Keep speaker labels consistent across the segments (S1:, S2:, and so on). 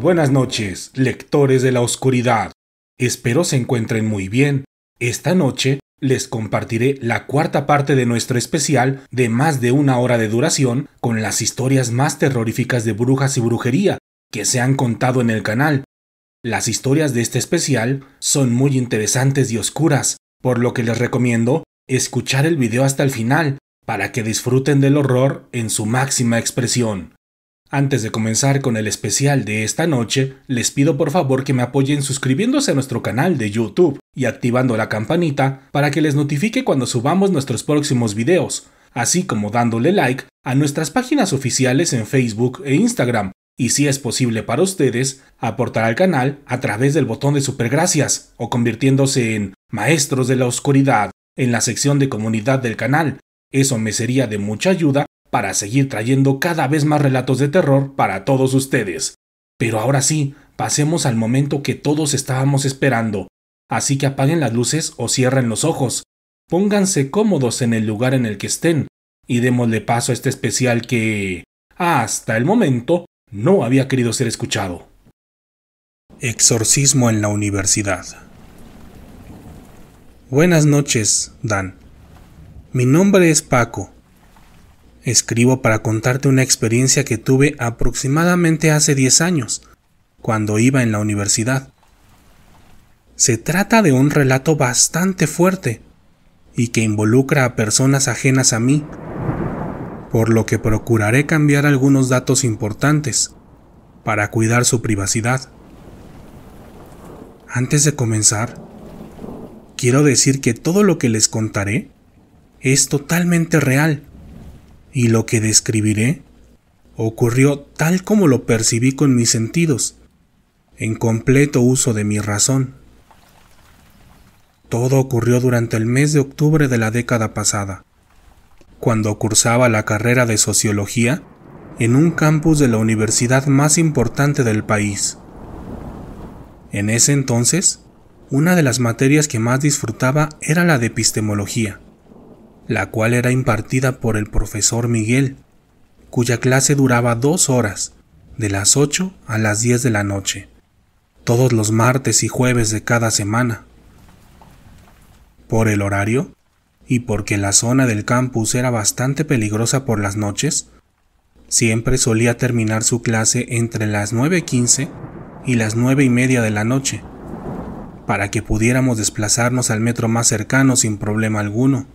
S1: Buenas noches, lectores de la oscuridad. Espero se encuentren muy bien. Esta noche les compartiré la cuarta parte de nuestro especial de más de una hora de duración con las historias más terroríficas de brujas y brujería que se han contado en el canal. Las historias de este especial son muy interesantes y oscuras, por lo que les recomiendo escuchar el video hasta el final para que disfruten del horror en su máxima expresión. Antes de comenzar con el especial de esta noche, les pido por favor que me apoyen suscribiéndose a nuestro canal de YouTube y activando la campanita para que les notifique cuando subamos nuestros próximos videos, así como dándole like a nuestras páginas oficiales en Facebook e Instagram, y si es posible para ustedes, aportar al canal a través del botón de supergracias o convirtiéndose en maestros de la oscuridad en la sección de comunidad del canal. Eso me sería de mucha ayuda para seguir trayendo cada vez más relatos de terror para todos ustedes. Pero ahora sí, pasemos al momento que todos estábamos esperando, así que apaguen las luces o cierren los ojos, pónganse cómodos en el lugar en el que estén, y démosle paso a este especial que, hasta el momento, no había querido ser escuchado. Exorcismo en la universidad. Buenas noches, Dan. Mi nombre es Paco Escribo para contarte una experiencia que tuve aproximadamente hace 10 años, cuando iba en la universidad. Se trata de un relato bastante fuerte y que involucra a personas ajenas a mí, por lo que procuraré cambiar algunos datos importantes para cuidar su privacidad. Antes de comenzar, quiero decir que todo lo que les contaré es totalmente real y lo que describiré ocurrió tal como lo percibí con mis sentidos, en completo uso de mi razón. Todo ocurrió durante el mes de octubre de la década pasada, cuando cursaba la carrera de sociología en un campus de la universidad más importante del país. En ese entonces, una de las materias que más disfrutaba era la de epistemología la cual era impartida por el profesor Miguel, cuya clase duraba dos horas, de las 8 a las 10 de la noche, todos los martes y jueves de cada semana. Por el horario, y porque la zona del campus era bastante peligrosa por las noches, siempre solía terminar su clase entre las 9.15 y las 9.30 de la noche, para que pudiéramos desplazarnos al metro más cercano sin problema alguno.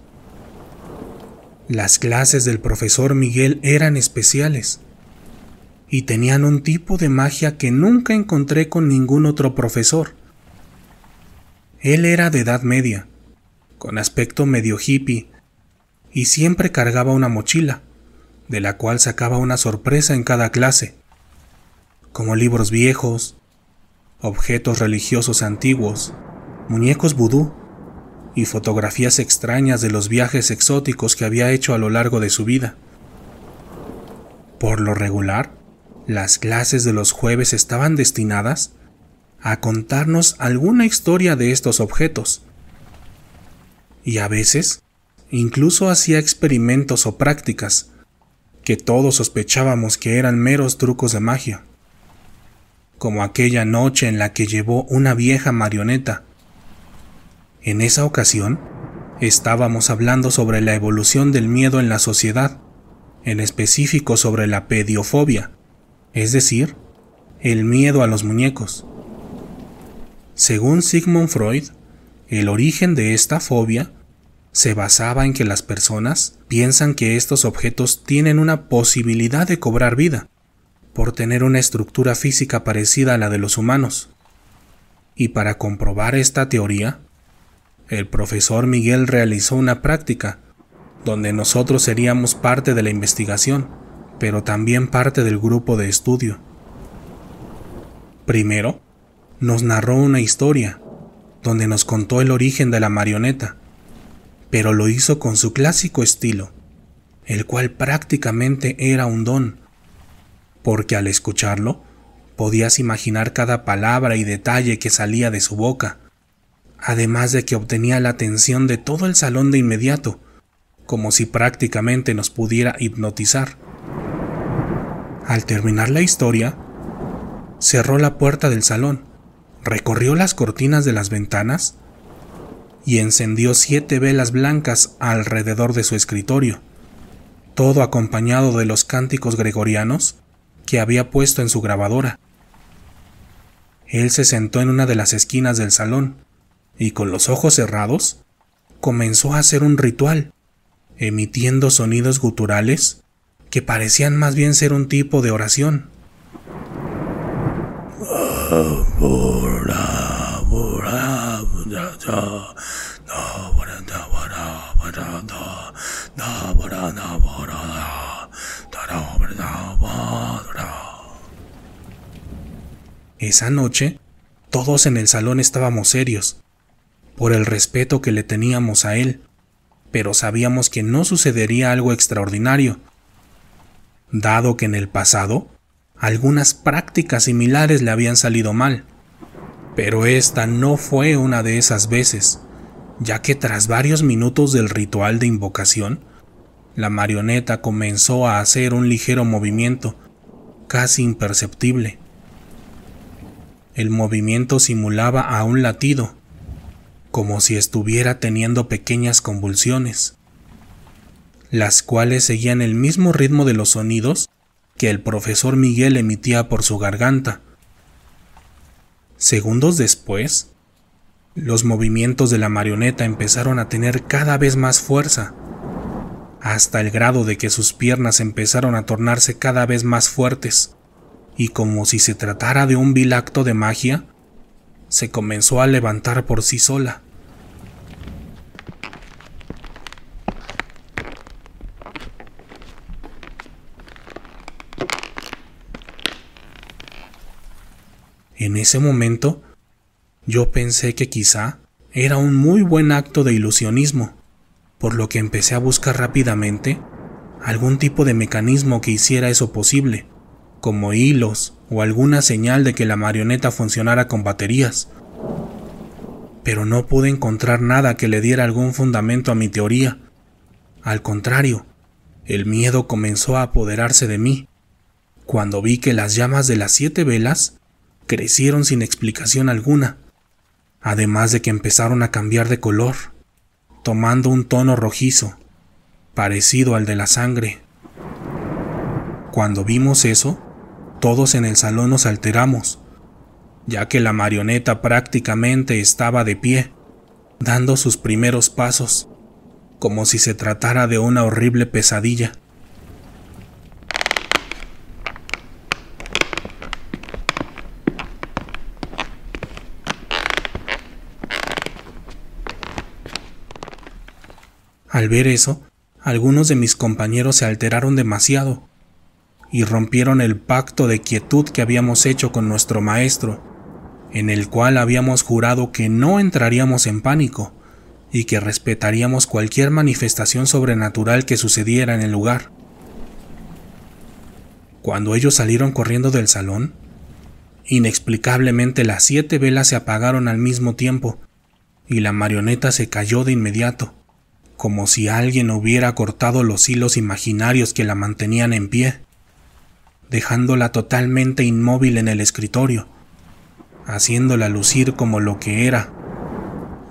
S1: Las clases del profesor Miguel eran especiales y tenían un tipo de magia que nunca encontré con ningún otro profesor. Él era de edad media, con aspecto medio hippie, y siempre cargaba una mochila, de la cual sacaba una sorpresa en cada clase, como libros viejos, objetos religiosos antiguos, muñecos vudú y fotografías extrañas de los viajes exóticos que había hecho a lo largo de su vida. Por lo regular, las clases de los jueves estaban destinadas a contarnos alguna historia de estos objetos. Y a veces, incluso hacía experimentos o prácticas, que todos sospechábamos que eran meros trucos de magia. Como aquella noche en la que llevó una vieja marioneta en esa ocasión, estábamos hablando sobre la evolución del miedo en la sociedad, en específico sobre la pediofobia, es decir, el miedo a los muñecos. Según Sigmund Freud, el origen de esta fobia se basaba en que las personas piensan que estos objetos tienen una posibilidad de cobrar vida, por tener una estructura física parecida a la de los humanos. Y para comprobar esta teoría, el profesor Miguel realizó una práctica, donde nosotros seríamos parte de la investigación, pero también parte del grupo de estudio. Primero, nos narró una historia, donde nos contó el origen de la marioneta, pero lo hizo con su clásico estilo, el cual prácticamente era un don, porque al escucharlo podías imaginar cada palabra y detalle que salía de su boca, además de que obtenía la atención de todo el salón de inmediato, como si prácticamente nos pudiera hipnotizar. Al terminar la historia, cerró la puerta del salón, recorrió las cortinas de las ventanas y encendió siete velas blancas alrededor de su escritorio, todo acompañado de los cánticos gregorianos que había puesto en su grabadora. Él se sentó en una de las esquinas del salón, y con los ojos cerrados, comenzó a hacer un ritual, emitiendo sonidos guturales que parecían más bien ser un tipo de oración. Esa noche, todos en el salón estábamos serios, por el respeto que le teníamos a él, pero sabíamos que no sucedería algo extraordinario, dado que en el pasado algunas prácticas similares le habían salido mal. Pero esta no fue una de esas veces, ya que tras varios minutos del ritual de invocación, la marioneta comenzó a hacer un ligero movimiento, casi imperceptible. El movimiento simulaba a un latido, como si estuviera teniendo pequeñas convulsiones, las cuales seguían el mismo ritmo de los sonidos que el profesor Miguel emitía por su garganta. Segundos después, los movimientos de la marioneta empezaron a tener cada vez más fuerza, hasta el grado de que sus piernas empezaron a tornarse cada vez más fuertes, y como si se tratara de un vil acto de magia, se comenzó a levantar por sí sola. En ese momento, yo pensé que quizá era un muy buen acto de ilusionismo, por lo que empecé a buscar rápidamente algún tipo de mecanismo que hiciera eso posible como hilos o alguna señal de que la marioneta funcionara con baterías. Pero no pude encontrar nada que le diera algún fundamento a mi teoría. Al contrario, el miedo comenzó a apoderarse de mí, cuando vi que las llamas de las siete velas crecieron sin explicación alguna, además de que empezaron a cambiar de color, tomando un tono rojizo, parecido al de la sangre. Cuando vimos eso, todos en el salón nos alteramos, ya que la marioneta prácticamente estaba de pie, dando sus primeros pasos, como si se tratara de una horrible pesadilla. Al ver eso, algunos de mis compañeros se alteraron demasiado y rompieron el pacto de quietud que habíamos hecho con nuestro maestro, en el cual habíamos jurado que no entraríamos en pánico y que respetaríamos cualquier manifestación sobrenatural que sucediera en el lugar. Cuando ellos salieron corriendo del salón, inexplicablemente las siete velas se apagaron al mismo tiempo y la marioneta se cayó de inmediato, como si alguien hubiera cortado los hilos imaginarios que la mantenían en pie dejándola totalmente inmóvil en el escritorio, haciéndola lucir como lo que era,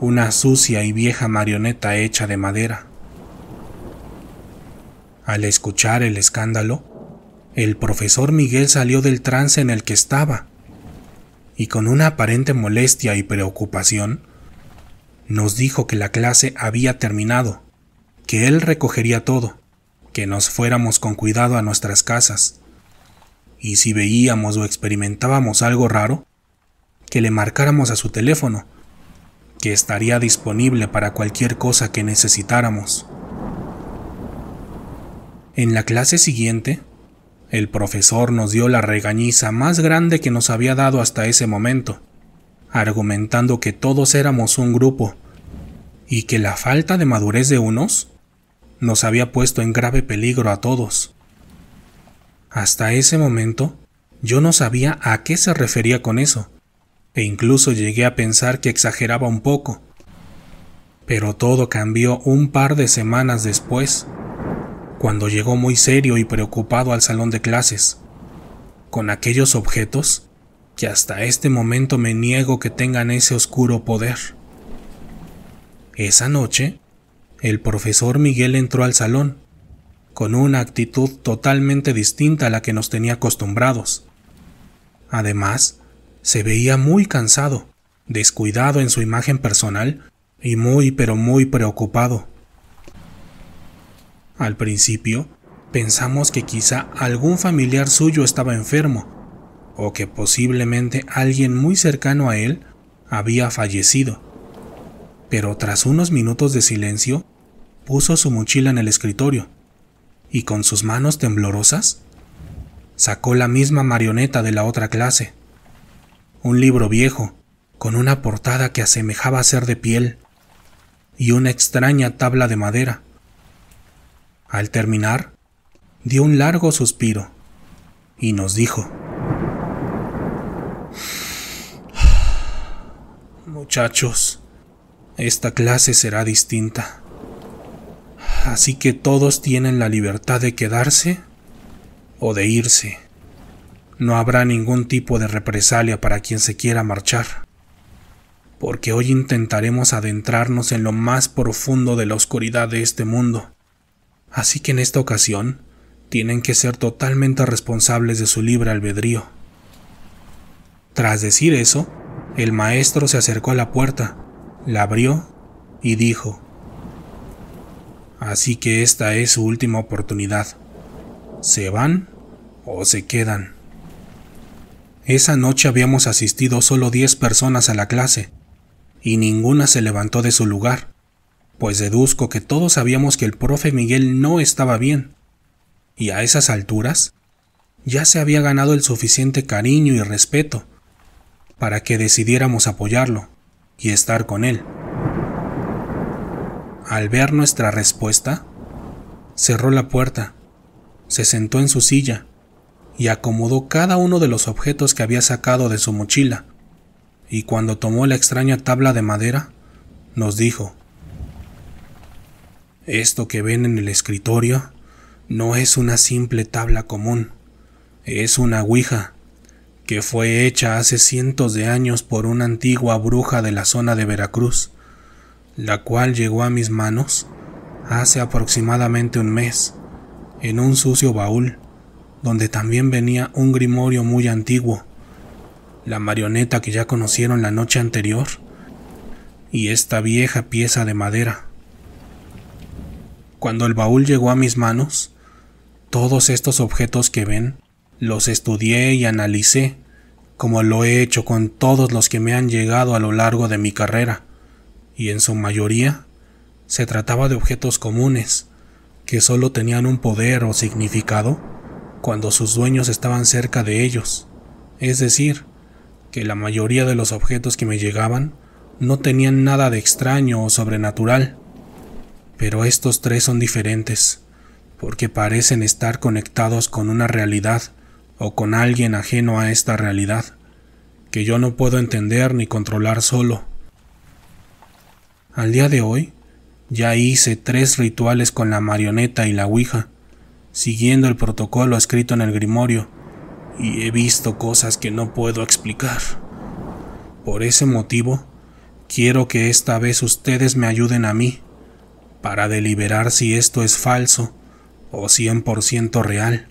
S1: una sucia y vieja marioneta hecha de madera. Al escuchar el escándalo, el profesor Miguel salió del trance en el que estaba y con una aparente molestia y preocupación, nos dijo que la clase había terminado, que él recogería todo, que nos fuéramos con cuidado a nuestras casas y si veíamos o experimentábamos algo raro, que le marcáramos a su teléfono, que estaría disponible para cualquier cosa que necesitáramos. En la clase siguiente, el profesor nos dio la regañiza más grande que nos había dado hasta ese momento, argumentando que todos éramos un grupo y que la falta de madurez de unos nos había puesto en grave peligro a todos. Hasta ese momento, yo no sabía a qué se refería con eso, e incluso llegué a pensar que exageraba un poco. Pero todo cambió un par de semanas después, cuando llegó muy serio y preocupado al salón de clases, con aquellos objetos que hasta este momento me niego que tengan ese oscuro poder. Esa noche, el profesor Miguel entró al salón con una actitud totalmente distinta a la que nos tenía acostumbrados. Además, se veía muy cansado, descuidado en su imagen personal y muy pero muy preocupado. Al principio, pensamos que quizá algún familiar suyo estaba enfermo, o que posiblemente alguien muy cercano a él había fallecido. Pero tras unos minutos de silencio, puso su mochila en el escritorio y con sus manos temblorosas sacó la misma marioneta de la otra clase. Un libro viejo, con una portada que asemejaba ser de piel, y una extraña tabla de madera. Al terminar, dio un largo suspiro y nos dijo, ah, Muchachos, esta clase será distinta así que todos tienen la libertad de quedarse o de irse. No habrá ningún tipo de represalia para quien se quiera marchar, porque hoy intentaremos adentrarnos en lo más profundo de la oscuridad de este mundo. Así que en esta ocasión, tienen que ser totalmente responsables de su libre albedrío. Tras decir eso, el maestro se acercó a la puerta, la abrió y dijo, Así que esta es su última oportunidad. ¿Se van o se quedan? Esa noche habíamos asistido solo 10 personas a la clase, y ninguna se levantó de su lugar, pues deduzco que todos sabíamos que el profe Miguel no estaba bien, y a esas alturas ya se había ganado el suficiente cariño y respeto para que decidiéramos apoyarlo y estar con él al ver nuestra respuesta, cerró la puerta, se sentó en su silla y acomodó cada uno de los objetos que había sacado de su mochila, y cuando tomó la extraña tabla de madera, nos dijo, Esto que ven en el escritorio no es una simple tabla común, es una ouija, que fue hecha hace cientos de años por una antigua bruja de la zona de Veracruz, la cual llegó a mis manos hace aproximadamente un mes, en un sucio baúl, donde también venía un grimorio muy antiguo, la marioneta que ya conocieron la noche anterior, y esta vieja pieza de madera. Cuando el baúl llegó a mis manos, todos estos objetos que ven los estudié y analicé, como lo he hecho con todos los que me han llegado a lo largo de mi carrera y en su mayoría se trataba de objetos comunes que solo tenían un poder o significado cuando sus dueños estaban cerca de ellos. Es decir, que la mayoría de los objetos que me llegaban no tenían nada de extraño o sobrenatural. Pero estos tres son diferentes, porque parecen estar conectados con una realidad o con alguien ajeno a esta realidad, que yo no puedo entender ni controlar solo. Al día de hoy, ya hice tres rituales con la marioneta y la Ouija, siguiendo el protocolo escrito en el grimorio, y he visto cosas que no puedo explicar. Por ese motivo, quiero que esta vez ustedes me ayuden a mí, para deliberar si esto es falso o 100% real,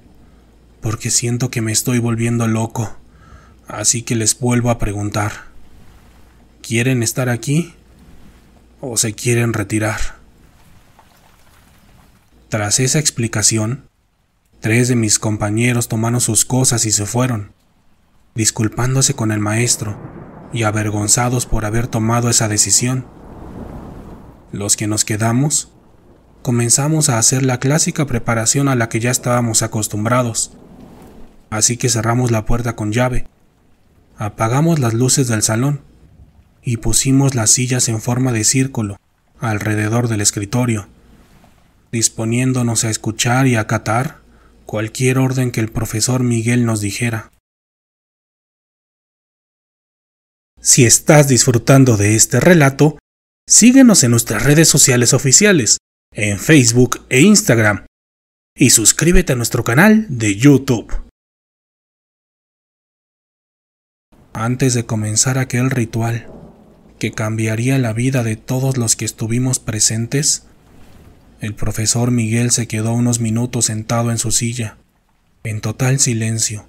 S1: porque siento que me estoy volviendo loco, así que les vuelvo a preguntar. ¿Quieren estar aquí? o se quieren retirar. Tras esa explicación, tres de mis compañeros tomaron sus cosas y se fueron, disculpándose con el maestro y avergonzados por haber tomado esa decisión. Los que nos quedamos, comenzamos a hacer la clásica preparación a la que ya estábamos acostumbrados, así que cerramos la puerta con llave, apagamos las luces del salón y pusimos las sillas en forma de círculo alrededor del escritorio, disponiéndonos a escuchar y acatar cualquier orden que el profesor Miguel nos dijera. Si estás disfrutando de este relato, síguenos en nuestras redes sociales oficiales, en Facebook e Instagram, y suscríbete a nuestro canal de YouTube. Antes de comenzar aquel ritual, que cambiaría la vida de todos los que estuvimos presentes? El profesor Miguel se quedó unos minutos sentado en su silla, en total silencio,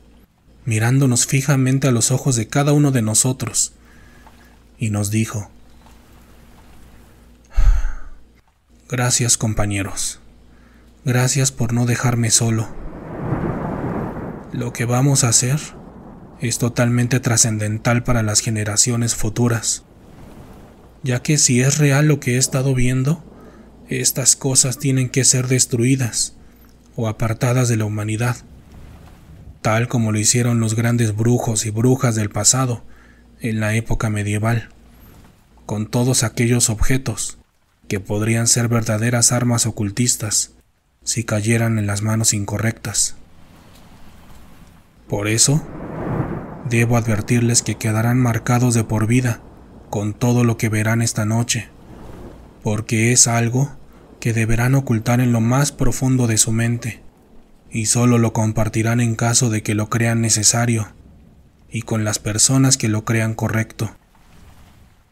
S1: mirándonos fijamente a los ojos de cada uno de nosotros, y nos dijo, Gracias compañeros, gracias por no dejarme solo. Lo que vamos a hacer es totalmente trascendental para las generaciones futuras ya que si es real lo que he estado viendo, estas cosas tienen que ser destruidas o apartadas de la humanidad, tal como lo hicieron los grandes brujos y brujas del pasado en la época medieval, con todos aquellos objetos que podrían ser verdaderas armas ocultistas si cayeran en las manos incorrectas. Por eso, debo advertirles que quedarán marcados de por vida con todo lo que verán esta noche, porque es algo que deberán ocultar en lo más profundo de su mente, y solo lo compartirán en caso de que lo crean necesario, y con las personas que lo crean correcto,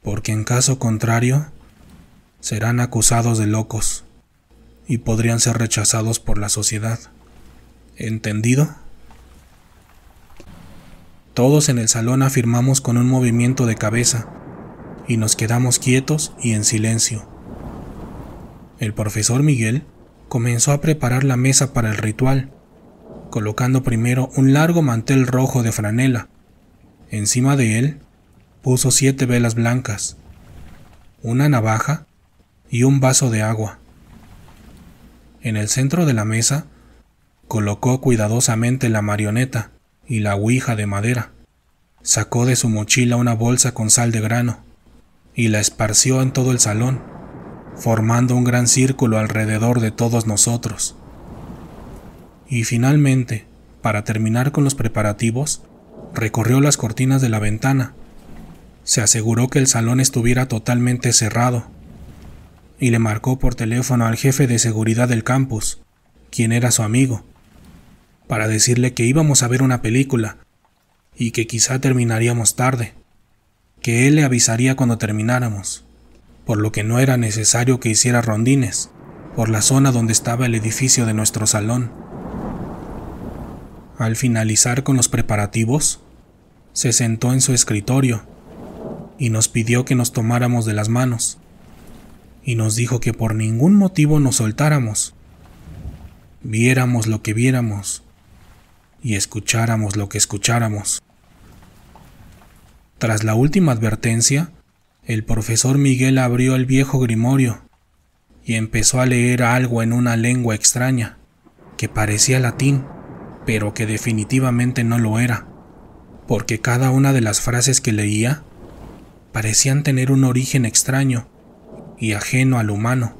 S1: porque en caso contrario, serán acusados de locos, y podrían ser rechazados por la sociedad. ¿Entendido? Todos en el salón afirmamos con un movimiento de cabeza y nos quedamos quietos y en silencio. El profesor Miguel comenzó a preparar la mesa para el ritual, colocando primero un largo mantel rojo de franela. Encima de él puso siete velas blancas, una navaja y un vaso de agua. En el centro de la mesa colocó cuidadosamente la marioneta y la ouija de madera. Sacó de su mochila una bolsa con sal de grano y la esparció en todo el salón, formando un gran círculo alrededor de todos nosotros. Y finalmente, para terminar con los preparativos, recorrió las cortinas de la ventana. Se aseguró que el salón estuviera totalmente cerrado y le marcó por teléfono al jefe de seguridad del campus, quien era su amigo, para decirle que íbamos a ver una película y que quizá terminaríamos tarde que él le avisaría cuando termináramos, por lo que no era necesario que hiciera rondines por la zona donde estaba el edificio de nuestro salón. Al finalizar con los preparativos, se sentó en su escritorio y nos pidió que nos tomáramos de las manos y nos dijo que por ningún motivo nos soltáramos, viéramos lo que viéramos y escucháramos lo que escucháramos. Tras la última advertencia, el profesor Miguel abrió el viejo grimorio y empezó a leer algo en una lengua extraña, que parecía latín, pero que definitivamente no lo era, porque cada una de las frases que leía parecían tener un origen extraño y ajeno al humano,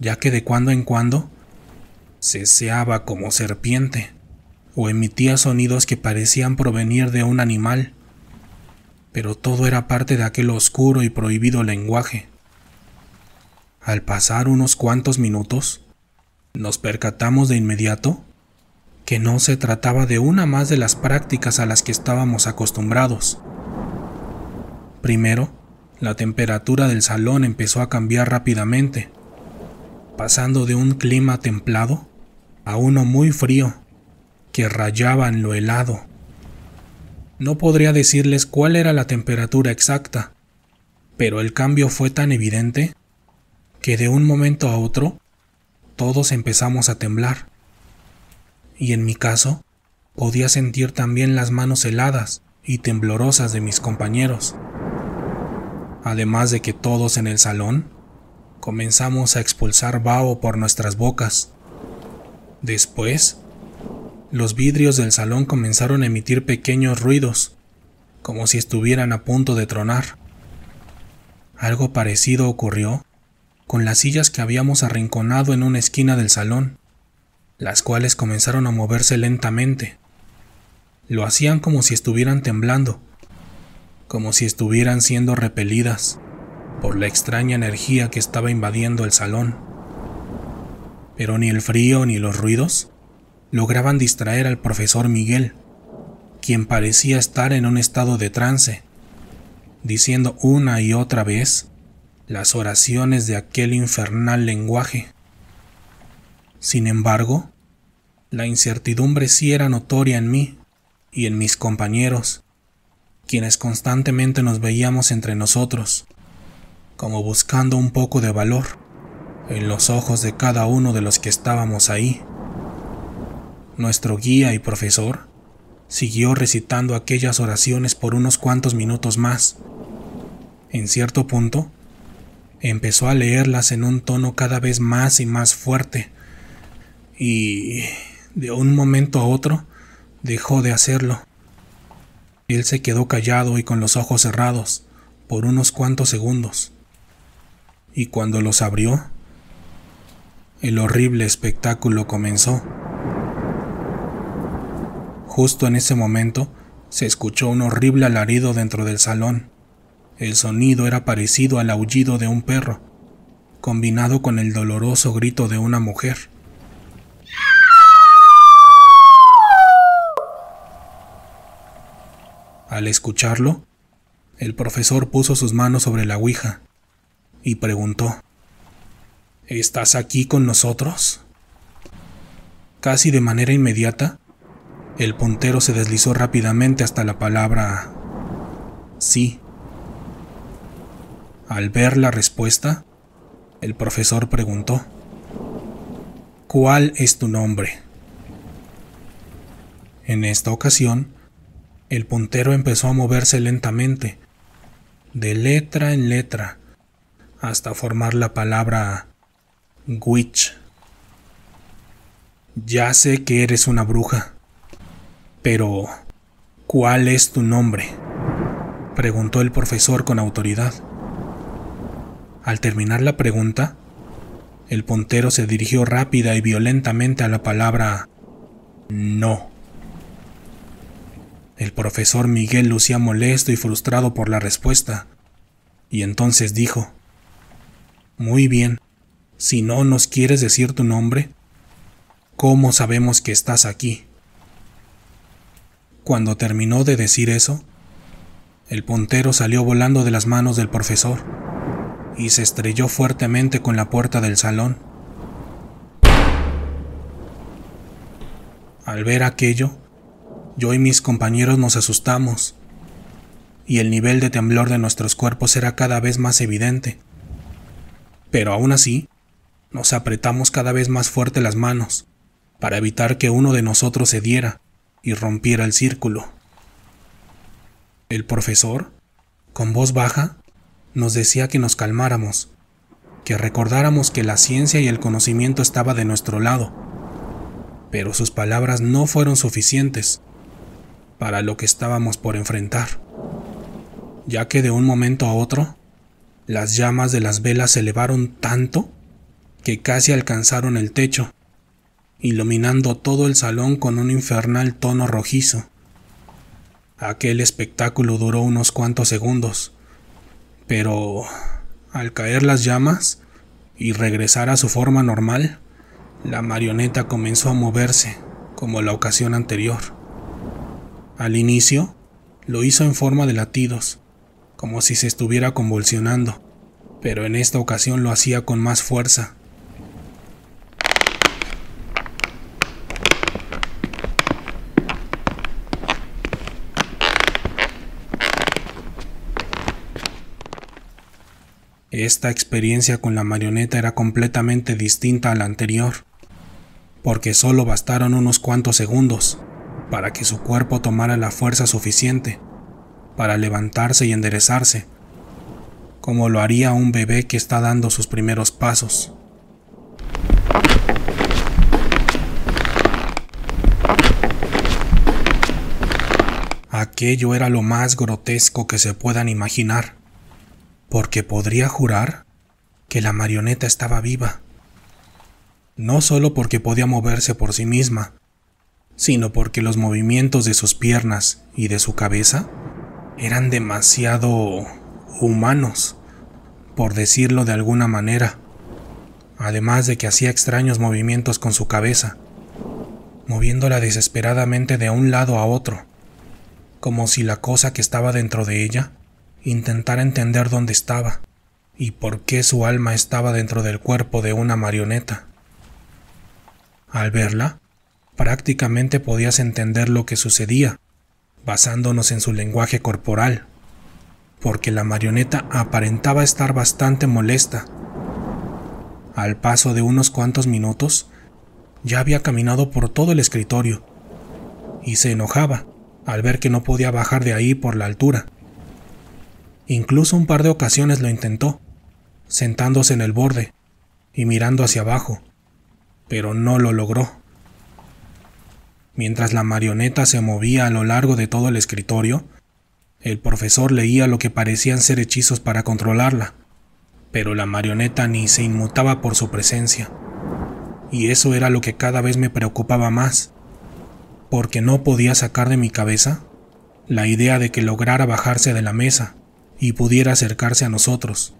S1: ya que de cuando en cuando se seaba como serpiente o emitía sonidos que parecían provenir de un animal pero todo era parte de aquel oscuro y prohibido lenguaje. Al pasar unos cuantos minutos, nos percatamos de inmediato que no se trataba de una más de las prácticas a las que estábamos acostumbrados. Primero, la temperatura del salón empezó a cambiar rápidamente, pasando de un clima templado a uno muy frío, que rayaba en lo helado. No podría decirles cuál era la temperatura exacta, pero el cambio fue tan evidente que de un momento a otro todos empezamos a temblar. Y en mi caso, podía sentir también las manos heladas y temblorosas de mis compañeros. Además de que todos en el salón comenzamos a expulsar vaho por nuestras bocas. Después, los vidrios del salón comenzaron a emitir pequeños ruidos, como si estuvieran a punto de tronar. Algo parecido ocurrió con las sillas que habíamos arrinconado en una esquina del salón, las cuales comenzaron a moverse lentamente. Lo hacían como si estuvieran temblando, como si estuvieran siendo repelidas por la extraña energía que estaba invadiendo el salón. Pero ni el frío ni los ruidos lograban distraer al profesor Miguel, quien parecía estar en un estado de trance, diciendo una y otra vez las oraciones de aquel infernal lenguaje. Sin embargo, la incertidumbre sí era notoria en mí y en mis compañeros, quienes constantemente nos veíamos entre nosotros, como buscando un poco de valor en los ojos de cada uno de los que estábamos ahí nuestro guía y profesor, siguió recitando aquellas oraciones por unos cuantos minutos más. En cierto punto, empezó a leerlas en un tono cada vez más y más fuerte, y de un momento a otro dejó de hacerlo. Él se quedó callado y con los ojos cerrados por unos cuantos segundos, y cuando los abrió, el horrible espectáculo comenzó. Justo en ese momento, se escuchó un horrible alarido dentro del salón. El sonido era parecido al aullido de un perro, combinado con el doloroso grito de una mujer. Al escucharlo, el profesor puso sus manos sobre la Ouija y preguntó, ¿Estás aquí con nosotros? Casi de manera inmediata, el puntero se deslizó rápidamente hasta la palabra sí. Al ver la respuesta, el profesor preguntó, ¿Cuál es tu nombre? En esta ocasión, el puntero empezó a moverse lentamente, de letra en letra, hasta formar la palabra witch. Ya sé que eres una bruja, pero, ¿cuál es tu nombre? preguntó el profesor con autoridad. Al terminar la pregunta, el pontero se dirigió rápida y violentamente a la palabra no. El profesor Miguel lucía molesto y frustrado por la respuesta, y entonces dijo, Muy bien, si no nos quieres decir tu nombre, ¿cómo sabemos que estás aquí? Cuando terminó de decir eso, el puntero salió volando de las manos del profesor y se estrelló fuertemente con la puerta del salón. Al ver aquello, yo y mis compañeros nos asustamos, y el nivel de temblor de nuestros cuerpos era cada vez más evidente. Pero aún así, nos apretamos cada vez más fuerte las manos, para evitar que uno de nosotros se diera y rompiera el círculo. El profesor, con voz baja, nos decía que nos calmáramos, que recordáramos que la ciencia y el conocimiento estaba de nuestro lado. Pero sus palabras no fueron suficientes para lo que estábamos por enfrentar, ya que de un momento a otro, las llamas de las velas se elevaron tanto que casi alcanzaron el techo iluminando todo el salón con un infernal tono rojizo. Aquel espectáculo duró unos cuantos segundos, pero al caer las llamas y regresar a su forma normal, la marioneta comenzó a moverse, como la ocasión anterior. Al inicio, lo hizo en forma de latidos, como si se estuviera convulsionando, pero en esta ocasión lo hacía con más fuerza Esta experiencia con la marioneta era completamente distinta a la anterior, porque solo bastaron unos cuantos segundos para que su cuerpo tomara la fuerza suficiente para levantarse y enderezarse, como lo haría un bebé que está dando sus primeros pasos. Aquello era lo más grotesco que se puedan imaginar porque podría jurar que la marioneta estaba viva. No solo porque podía moverse por sí misma, sino porque los movimientos de sus piernas y de su cabeza eran demasiado humanos, por decirlo de alguna manera, además de que hacía extraños movimientos con su cabeza, moviéndola desesperadamente de un lado a otro, como si la cosa que estaba dentro de ella Intentar entender dónde estaba y por qué su alma estaba dentro del cuerpo de una marioneta. Al verla, prácticamente podías entender lo que sucedía, basándonos en su lenguaje corporal, porque la marioneta aparentaba estar bastante molesta. Al paso de unos cuantos minutos, ya había caminado por todo el escritorio, y se enojaba al ver que no podía bajar de ahí por la altura. Incluso un par de ocasiones lo intentó, sentándose en el borde y mirando hacia abajo, pero no lo logró. Mientras la marioneta se movía a lo largo de todo el escritorio, el profesor leía lo que parecían ser hechizos para controlarla, pero la marioneta ni se inmutaba por su presencia. Y eso era lo que cada vez me preocupaba más, porque no podía sacar de mi cabeza la idea de que lograra bajarse de la mesa y pudiera acercarse a nosotros,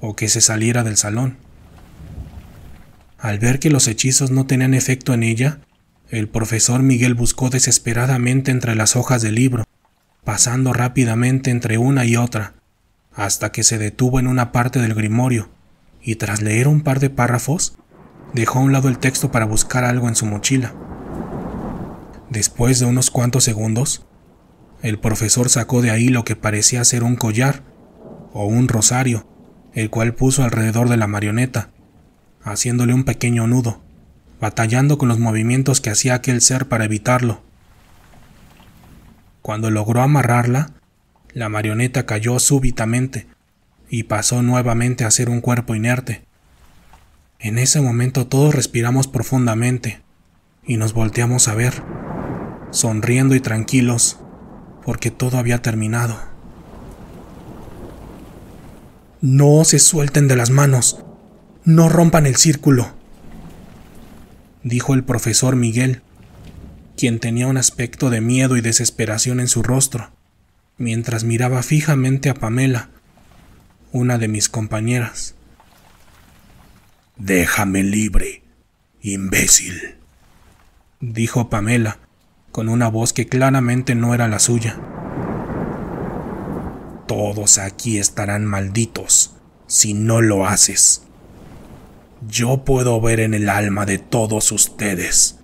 S1: o que se saliera del salón. Al ver que los hechizos no tenían efecto en ella, el profesor Miguel buscó desesperadamente entre las hojas del libro, pasando rápidamente entre una y otra, hasta que se detuvo en una parte del grimorio, y tras leer un par de párrafos, dejó a un lado el texto para buscar algo en su mochila. Después de unos cuantos segundos, el profesor sacó de ahí lo que parecía ser un collar o un rosario, el cual puso alrededor de la marioneta, haciéndole un pequeño nudo, batallando con los movimientos que hacía aquel ser para evitarlo. Cuando logró amarrarla, la marioneta cayó súbitamente y pasó nuevamente a ser un cuerpo inerte. En ese momento todos respiramos profundamente y nos volteamos a ver, sonriendo y tranquilos, porque todo había terminado. No se suelten de las manos. No rompan el círculo. Dijo el profesor Miguel, quien tenía un aspecto de miedo y desesperación en su rostro, mientras miraba fijamente a Pamela, una de mis compañeras. Déjame libre, imbécil, dijo Pamela, con una voz que claramente no era la suya. Todos aquí estarán malditos si no lo haces. Yo puedo ver en el alma de todos ustedes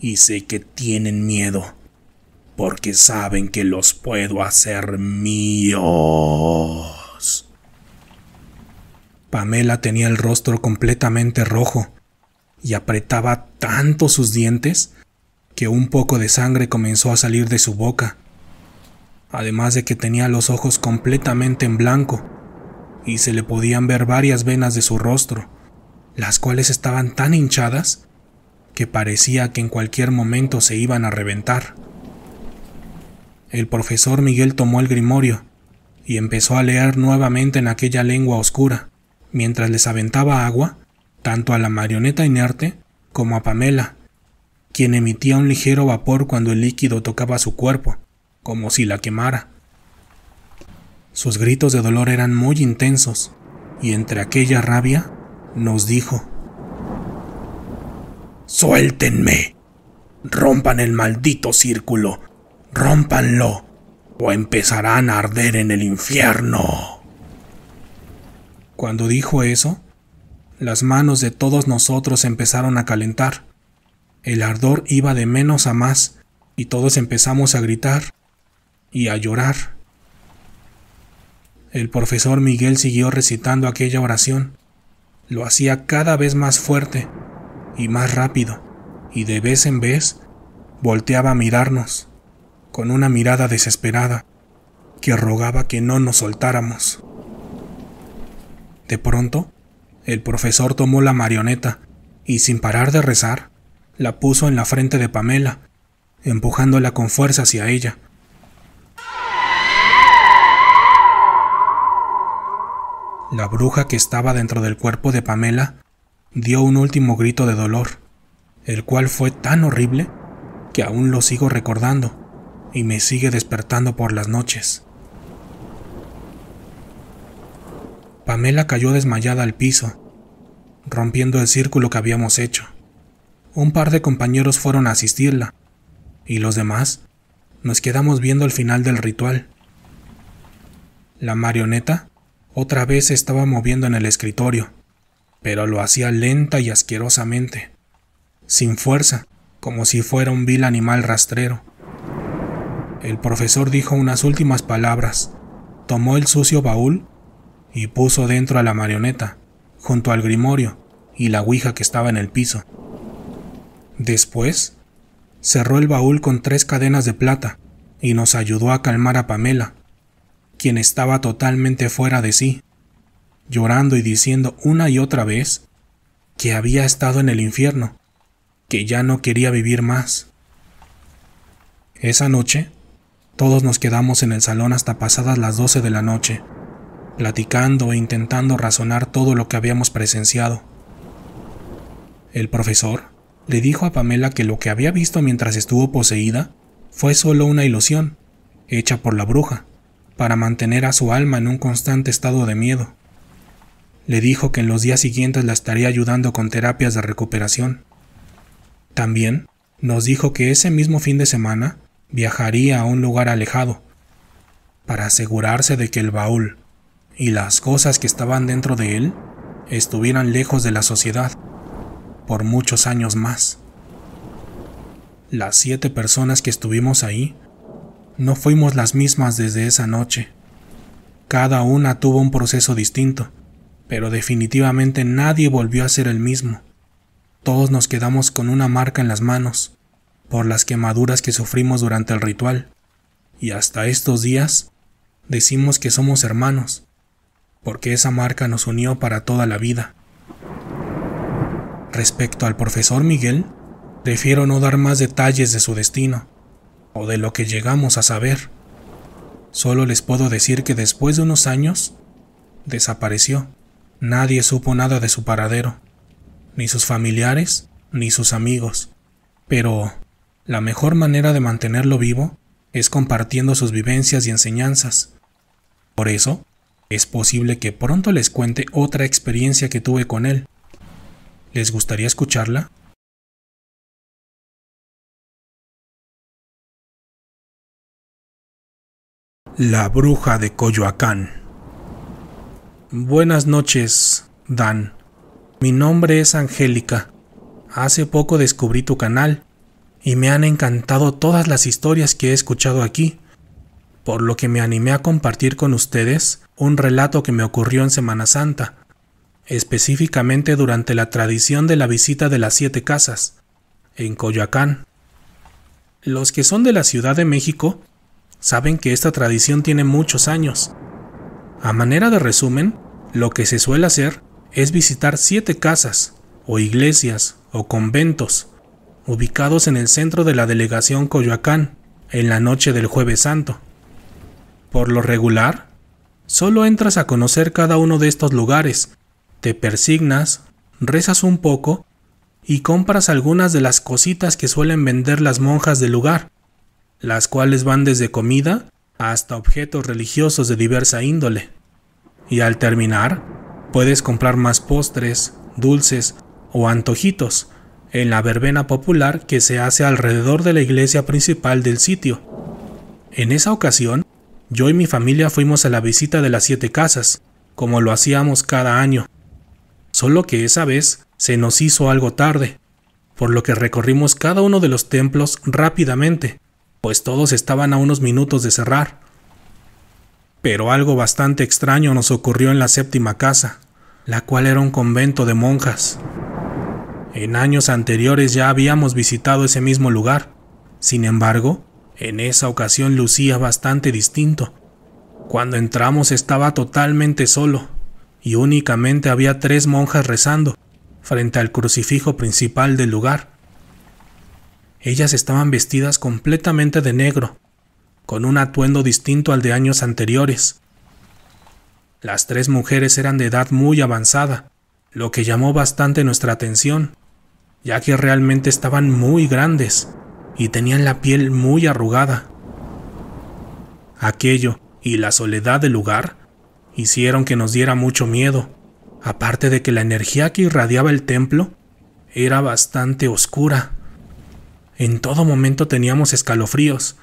S1: y sé que tienen miedo porque saben que los puedo hacer míos. Pamela tenía el rostro completamente rojo y apretaba tanto sus dientes que un poco de sangre comenzó a salir de su boca, además de que tenía los ojos completamente en blanco y se le podían ver varias venas de su rostro, las cuales estaban tan hinchadas que parecía que en cualquier momento se iban a reventar. El profesor Miguel tomó el grimorio y empezó a leer nuevamente en aquella lengua oscura, mientras les aventaba agua, tanto a la marioneta inerte como a Pamela, quien emitía un ligero vapor cuando el líquido tocaba su cuerpo, como si la quemara. Sus gritos de dolor eran muy intensos, y entre aquella rabia nos dijo, Suéltenme, rompan el maldito círculo, rómpanlo, o empezarán a arder en el infierno. Cuando dijo eso, las manos de todos nosotros empezaron a calentar el ardor iba de menos a más y todos empezamos a gritar y a llorar. El profesor Miguel siguió recitando aquella oración. Lo hacía cada vez más fuerte y más rápido, y de vez en vez volteaba a mirarnos, con una mirada desesperada, que rogaba que no nos soltáramos. De pronto, el profesor tomó la marioneta y sin parar de rezar, la puso en la frente de Pamela, empujándola con fuerza hacia ella. La bruja que estaba dentro del cuerpo de Pamela dio un último grito de dolor, el cual fue tan horrible que aún lo sigo recordando y me sigue despertando por las noches. Pamela cayó desmayada al piso, rompiendo el círculo que habíamos hecho un par de compañeros fueron a asistirla, y los demás nos quedamos viendo el final del ritual. La marioneta otra vez se estaba moviendo en el escritorio, pero lo hacía lenta y asquerosamente, sin fuerza, como si fuera un vil animal rastrero. El profesor dijo unas últimas palabras, tomó el sucio baúl y puso dentro a la marioneta, junto al grimorio y la ouija que estaba en el piso. Después, cerró el baúl con tres cadenas de plata y nos ayudó a calmar a Pamela, quien estaba totalmente fuera de sí, llorando y diciendo una y otra vez que había estado en el infierno, que ya no quería vivir más. Esa noche, todos nos quedamos en el salón hasta pasadas las 12 de la noche, platicando e intentando razonar todo lo que habíamos presenciado. El profesor, le dijo a Pamela que lo que había visto mientras estuvo poseída fue solo una ilusión, hecha por la bruja, para mantener a su alma en un constante estado de miedo. Le dijo que en los días siguientes la estaría ayudando con terapias de recuperación. También nos dijo que ese mismo fin de semana viajaría a un lugar alejado, para asegurarse de que el baúl y las cosas que estaban dentro de él estuvieran lejos de la sociedad por muchos años más. Las siete personas que estuvimos ahí no fuimos las mismas desde esa noche. Cada una tuvo un proceso distinto, pero definitivamente nadie volvió a ser el mismo. Todos nos quedamos con una marca en las manos, por las quemaduras que sufrimos durante el ritual, y hasta estos días decimos que somos hermanos, porque esa marca nos unió para toda la vida. Respecto al profesor Miguel, prefiero no dar más detalles de su destino, o de lo que llegamos a saber. Solo les puedo decir que después de unos años, desapareció. Nadie supo nada de su paradero, ni sus familiares, ni sus amigos. Pero la mejor manera de mantenerlo vivo es compartiendo sus vivencias y enseñanzas. Por eso, es posible que pronto les cuente otra experiencia que tuve con él, ¿Les gustaría escucharla? La bruja de Coyoacán. Buenas noches, Dan. Mi nombre es Angélica. Hace poco descubrí tu canal y me han encantado todas las historias que he escuchado aquí, por lo que me animé a compartir con ustedes un relato que me ocurrió en Semana Santa específicamente durante la tradición de la visita de las siete casas, en Coyoacán. Los que son de la Ciudad de México saben que esta tradición tiene muchos años. A manera de resumen, lo que se suele hacer es visitar siete casas, o iglesias, o conventos, ubicados en el centro de la delegación Coyoacán, en la noche del jueves santo. Por lo regular, solo entras a conocer cada uno de estos lugares te persignas, rezas un poco y compras algunas de las cositas que suelen vender las monjas del lugar, las cuales van desde comida hasta objetos religiosos de diversa índole. Y al terminar, puedes comprar más postres, dulces o antojitos en la verbena popular que se hace alrededor de la iglesia principal del sitio. En esa ocasión, yo y mi familia fuimos a la visita de las siete casas, como lo hacíamos cada año, solo que esa vez se nos hizo algo tarde, por lo que recorrimos cada uno de los templos rápidamente, pues todos estaban a unos minutos de cerrar. Pero algo bastante extraño nos ocurrió en la séptima casa, la cual era un convento de monjas. En años anteriores ya habíamos visitado ese mismo lugar, sin embargo, en esa ocasión lucía bastante distinto. Cuando entramos estaba totalmente solo, y únicamente había tres monjas rezando frente al crucifijo principal del lugar. Ellas estaban vestidas completamente de negro, con un atuendo distinto al de años anteriores. Las tres mujeres eran de edad muy avanzada, lo que llamó bastante nuestra atención, ya que realmente estaban muy grandes y tenían la piel muy arrugada. Aquello y la soledad del lugar hicieron que nos diera mucho miedo, aparte de que la energía que irradiaba el templo era bastante oscura. En todo momento teníamos escalofríos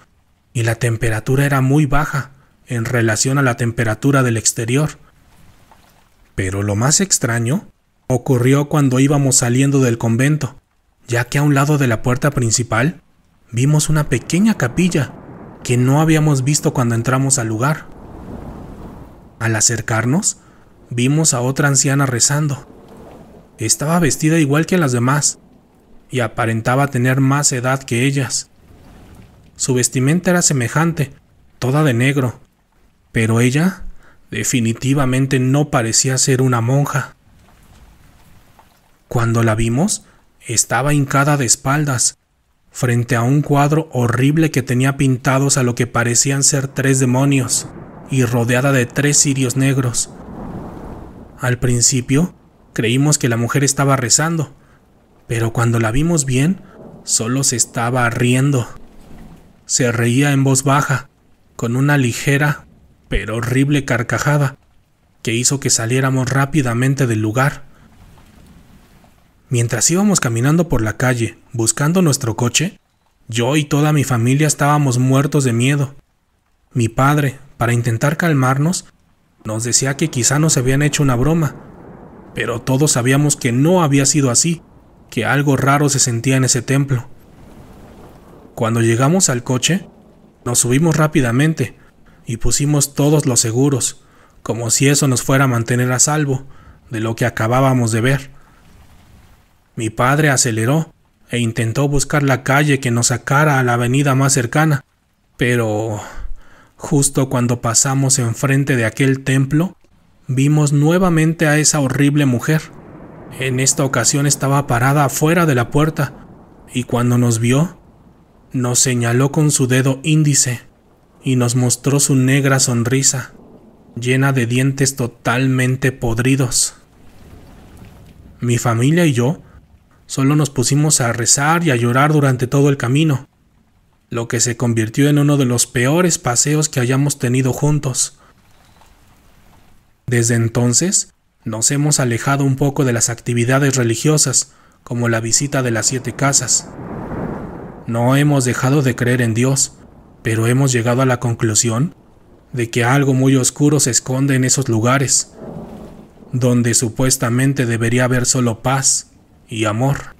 S1: y la temperatura era muy baja en relación a la temperatura del exterior. Pero lo más extraño ocurrió cuando íbamos saliendo del convento, ya que a un lado de la puerta principal vimos una pequeña capilla que no habíamos visto cuando entramos al lugar. Al acercarnos, vimos a otra anciana rezando. Estaba vestida igual que las demás y aparentaba tener más edad que ellas. Su vestimenta era semejante, toda de negro, pero ella definitivamente no parecía ser una monja. Cuando la vimos, estaba hincada de espaldas, frente a un cuadro horrible que tenía pintados a lo que parecían ser tres demonios y rodeada de tres cirios negros. Al principio, creímos que la mujer estaba rezando, pero cuando la vimos bien, solo se estaba riendo. Se reía en voz baja, con una ligera pero horrible carcajada que hizo que saliéramos rápidamente del lugar. Mientras íbamos caminando por la calle buscando nuestro coche, yo y toda mi familia estábamos muertos de miedo. Mi padre, para intentar calmarnos, nos decía que quizá nos habían hecho una broma, pero todos sabíamos que no había sido así, que algo raro se sentía en ese templo. Cuando llegamos al coche, nos subimos rápidamente y pusimos todos los seguros, como si eso nos fuera a mantener a salvo de lo que acabábamos de ver. Mi padre aceleró e intentó buscar la calle que nos sacara a la avenida más cercana, pero Justo cuando pasamos enfrente de aquel templo, vimos nuevamente a esa horrible mujer. En esta ocasión estaba parada afuera de la puerta, y cuando nos vio, nos señaló con su dedo índice y nos mostró su negra sonrisa, llena de dientes totalmente podridos. Mi familia y yo solo nos pusimos a rezar y a llorar durante todo el camino lo que se convirtió en uno de los peores paseos que hayamos tenido juntos. Desde entonces, nos hemos alejado un poco de las actividades religiosas, como la visita de las siete casas. No hemos dejado de creer en Dios, pero hemos llegado a la conclusión de que algo muy oscuro se esconde en esos lugares, donde supuestamente debería haber solo paz y amor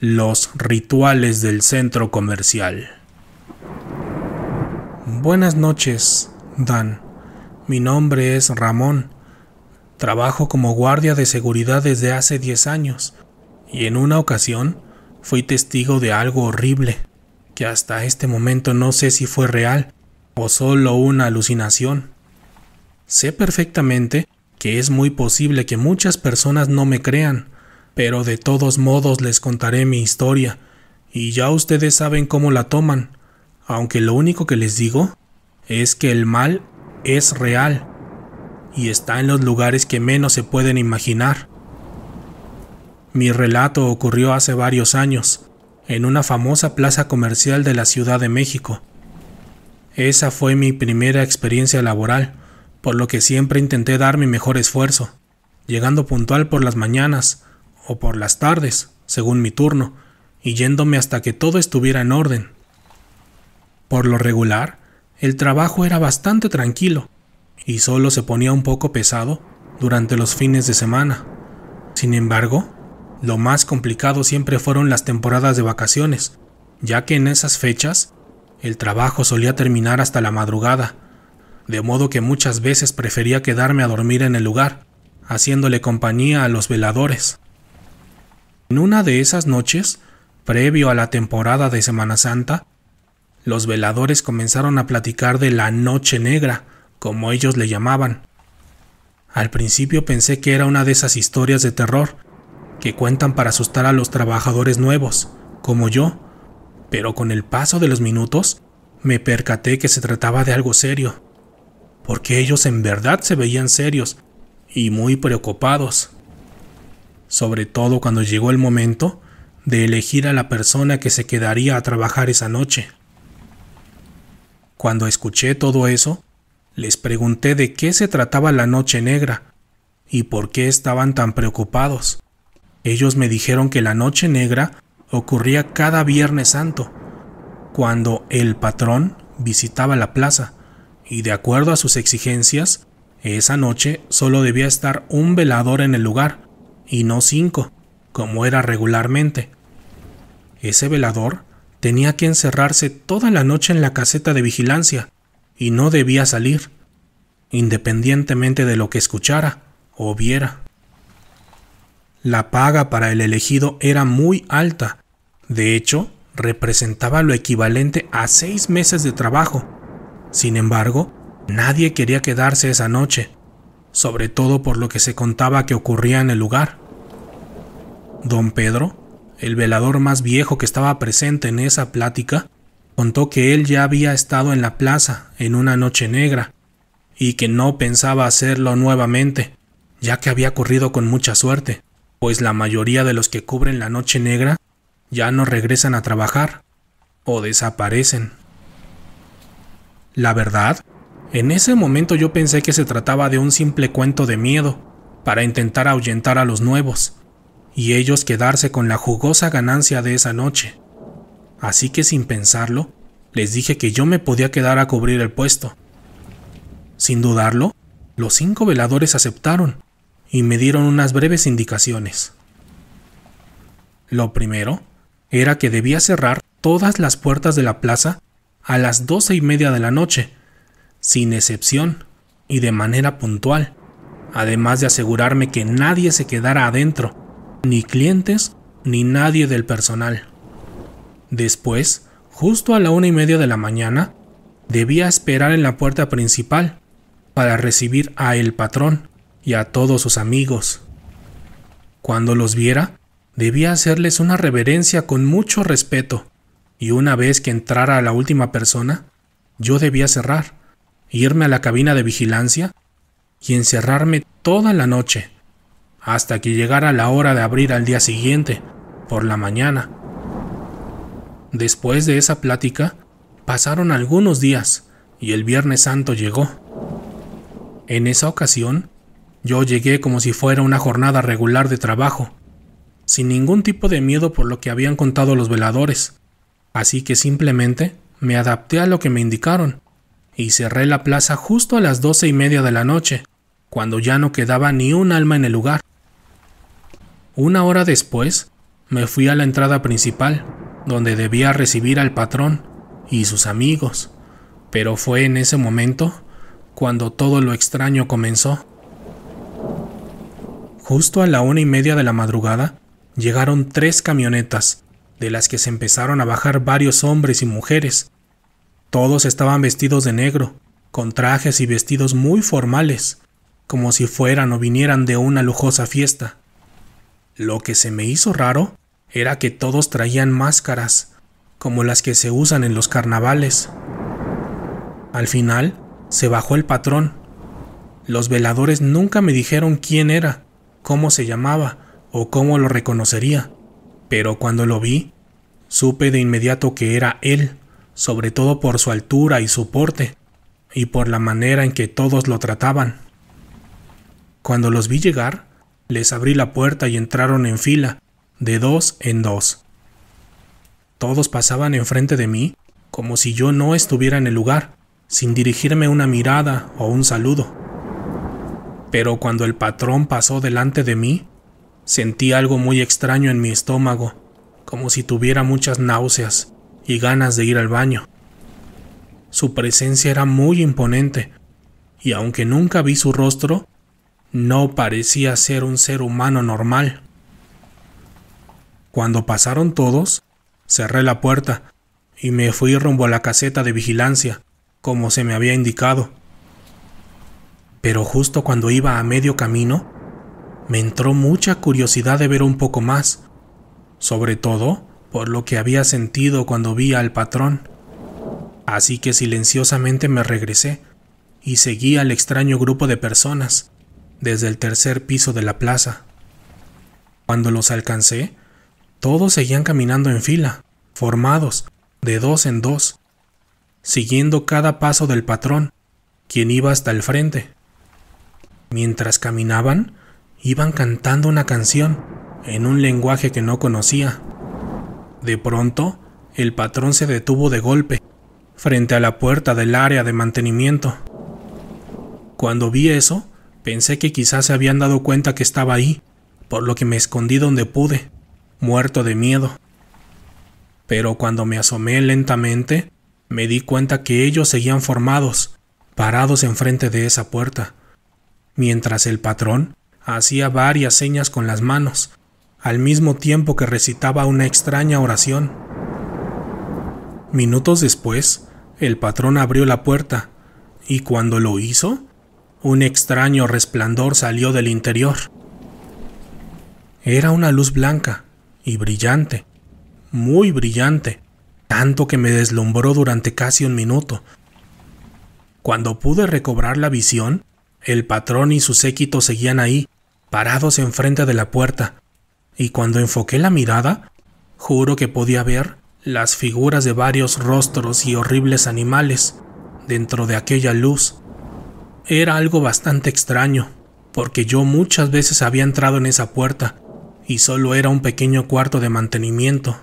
S1: los rituales del centro comercial. Buenas noches, Dan. Mi nombre es Ramón. Trabajo como guardia de seguridad desde hace 10 años y en una ocasión fui testigo de algo horrible, que hasta este momento no sé si fue real o solo una alucinación. Sé perfectamente que es muy posible que muchas personas no me crean, pero de todos modos les contaré mi historia, y ya ustedes saben cómo la toman, aunque lo único que les digo es que el mal es real, y está en los lugares que menos se pueden imaginar. Mi relato ocurrió hace varios años, en una famosa plaza comercial de la Ciudad de México. Esa fue mi primera experiencia laboral, por lo que siempre intenté dar mi mejor esfuerzo, llegando puntual por las mañanas, o por las tardes, según mi turno, y yéndome hasta que todo estuviera en orden. Por lo regular, el trabajo era bastante tranquilo, y solo se ponía un poco pesado durante los fines de semana. Sin embargo, lo más complicado siempre fueron las temporadas de vacaciones, ya que en esas fechas el trabajo solía terminar hasta la madrugada, de modo que muchas veces prefería quedarme a dormir en el lugar, haciéndole compañía a los veladores. En una de esas noches, previo a la temporada de Semana Santa, los veladores comenzaron a platicar de la Noche Negra, como ellos le llamaban. Al principio pensé que era una de esas historias de terror que cuentan para asustar a los trabajadores nuevos, como yo, pero con el paso de los minutos me percaté que se trataba de algo serio, porque ellos en verdad se veían serios y muy preocupados sobre todo cuando llegó el momento de elegir a la persona que se quedaría a trabajar esa noche. Cuando escuché todo eso, les pregunté de qué se trataba la noche negra y por qué estaban tan preocupados. Ellos me dijeron que la noche negra ocurría cada Viernes Santo, cuando el patrón visitaba la plaza, y de acuerdo a sus exigencias, esa noche solo debía estar un velador en el lugar, y no cinco, como era regularmente. Ese velador tenía que encerrarse toda la noche en la caseta de vigilancia y no debía salir, independientemente de lo que escuchara o viera. La paga para el elegido era muy alta, de hecho, representaba lo equivalente a seis meses de trabajo. Sin embargo, nadie quería quedarse esa noche, sobre todo por lo que se contaba que ocurría en el lugar. Don Pedro, el velador más viejo que estaba presente en esa plática, contó que él ya había estado en la plaza en una noche negra y que no pensaba hacerlo nuevamente, ya que había corrido con mucha suerte, pues la mayoría de los que cubren la noche negra ya no regresan a trabajar o desaparecen. La verdad, en ese momento yo pensé que se trataba de un simple cuento de miedo, para intentar ahuyentar a los nuevos, y ellos quedarse con la jugosa ganancia de esa noche. Así que sin pensarlo, les dije que yo me podía quedar a cubrir el puesto. Sin dudarlo, los cinco veladores aceptaron y me dieron unas breves indicaciones. Lo primero era que debía cerrar todas las puertas de la plaza a las doce y media de la noche, sin excepción y de manera puntual, además de asegurarme que nadie se quedara adentro ni clientes, ni nadie del personal. Después, justo a la una y media de la mañana, debía esperar en la puerta principal para recibir a el patrón y a todos sus amigos. Cuando los viera, debía hacerles una reverencia con mucho respeto, y una vez que entrara la última persona, yo debía cerrar, irme a la cabina de vigilancia y encerrarme toda la noche hasta que llegara la hora de abrir al día siguiente, por la mañana. Después de esa plática, pasaron algunos días y el Viernes Santo llegó. En esa ocasión, yo llegué como si fuera una jornada regular de trabajo, sin ningún tipo de miedo por lo que habían contado los veladores, así que simplemente me adapté a lo que me indicaron y cerré la plaza justo a las doce y media de la noche, cuando ya no quedaba ni un alma en el lugar. Una hora después, me fui a la entrada principal, donde debía recibir al patrón y sus amigos, pero fue en ese momento cuando todo lo extraño comenzó. Justo a la una y media de la madrugada, llegaron tres camionetas, de las que se empezaron a bajar varios hombres y mujeres. Todos estaban vestidos de negro, con trajes y vestidos muy formales, como si fueran o vinieran de una lujosa fiesta. Lo que se me hizo raro era que todos traían máscaras, como las que se usan en los carnavales. Al final, se bajó el patrón. Los veladores nunca me dijeron quién era, cómo se llamaba o cómo lo reconocería, pero cuando lo vi, supe de inmediato que era él, sobre todo por su altura y su porte, y por la manera en que todos lo trataban. Cuando los vi llegar, les abrí la puerta y entraron en fila, de dos en dos. Todos pasaban enfrente de mí, como si yo no estuviera en el lugar, sin dirigirme una mirada o un saludo. Pero cuando el patrón pasó delante de mí, sentí algo muy extraño en mi estómago, como si tuviera muchas náuseas y ganas de ir al baño. Su presencia era muy imponente, y aunque nunca vi su rostro, no parecía ser un ser humano normal. Cuando pasaron todos, cerré la puerta y me fui rumbo a la caseta de vigilancia, como se me había indicado. Pero justo cuando iba a medio camino, me entró mucha curiosidad de ver un poco más, sobre todo por lo que había sentido cuando vi al patrón. Así que silenciosamente me regresé y seguí al extraño grupo de personas, desde el tercer piso de la plaza. Cuando los alcancé, todos seguían caminando en fila, formados, de dos en dos, siguiendo cada paso del patrón, quien iba hasta el frente. Mientras caminaban, iban cantando una canción, en un lenguaje que no conocía. De pronto, el patrón se detuvo de golpe, frente a la puerta del área de mantenimiento. Cuando vi eso, Pensé que quizás se habían dado cuenta que estaba ahí, por lo que me escondí donde pude, muerto de miedo. Pero cuando me asomé lentamente, me di cuenta que ellos seguían formados, parados enfrente de esa puerta, mientras el patrón hacía varias señas con las manos, al mismo tiempo que recitaba una extraña oración. Minutos después, el patrón abrió la puerta, y cuando lo hizo, un extraño resplandor salió del interior. Era una luz blanca y brillante, muy brillante, tanto que me deslumbró durante casi un minuto. Cuando pude recobrar la visión, el patrón y su séquito seguían ahí, parados enfrente de la puerta, y cuando enfoqué la mirada, juro que podía ver las figuras de varios rostros y horribles animales dentro de aquella luz era algo bastante extraño, porque yo muchas veces había entrado en esa puerta y solo era un pequeño cuarto de mantenimiento.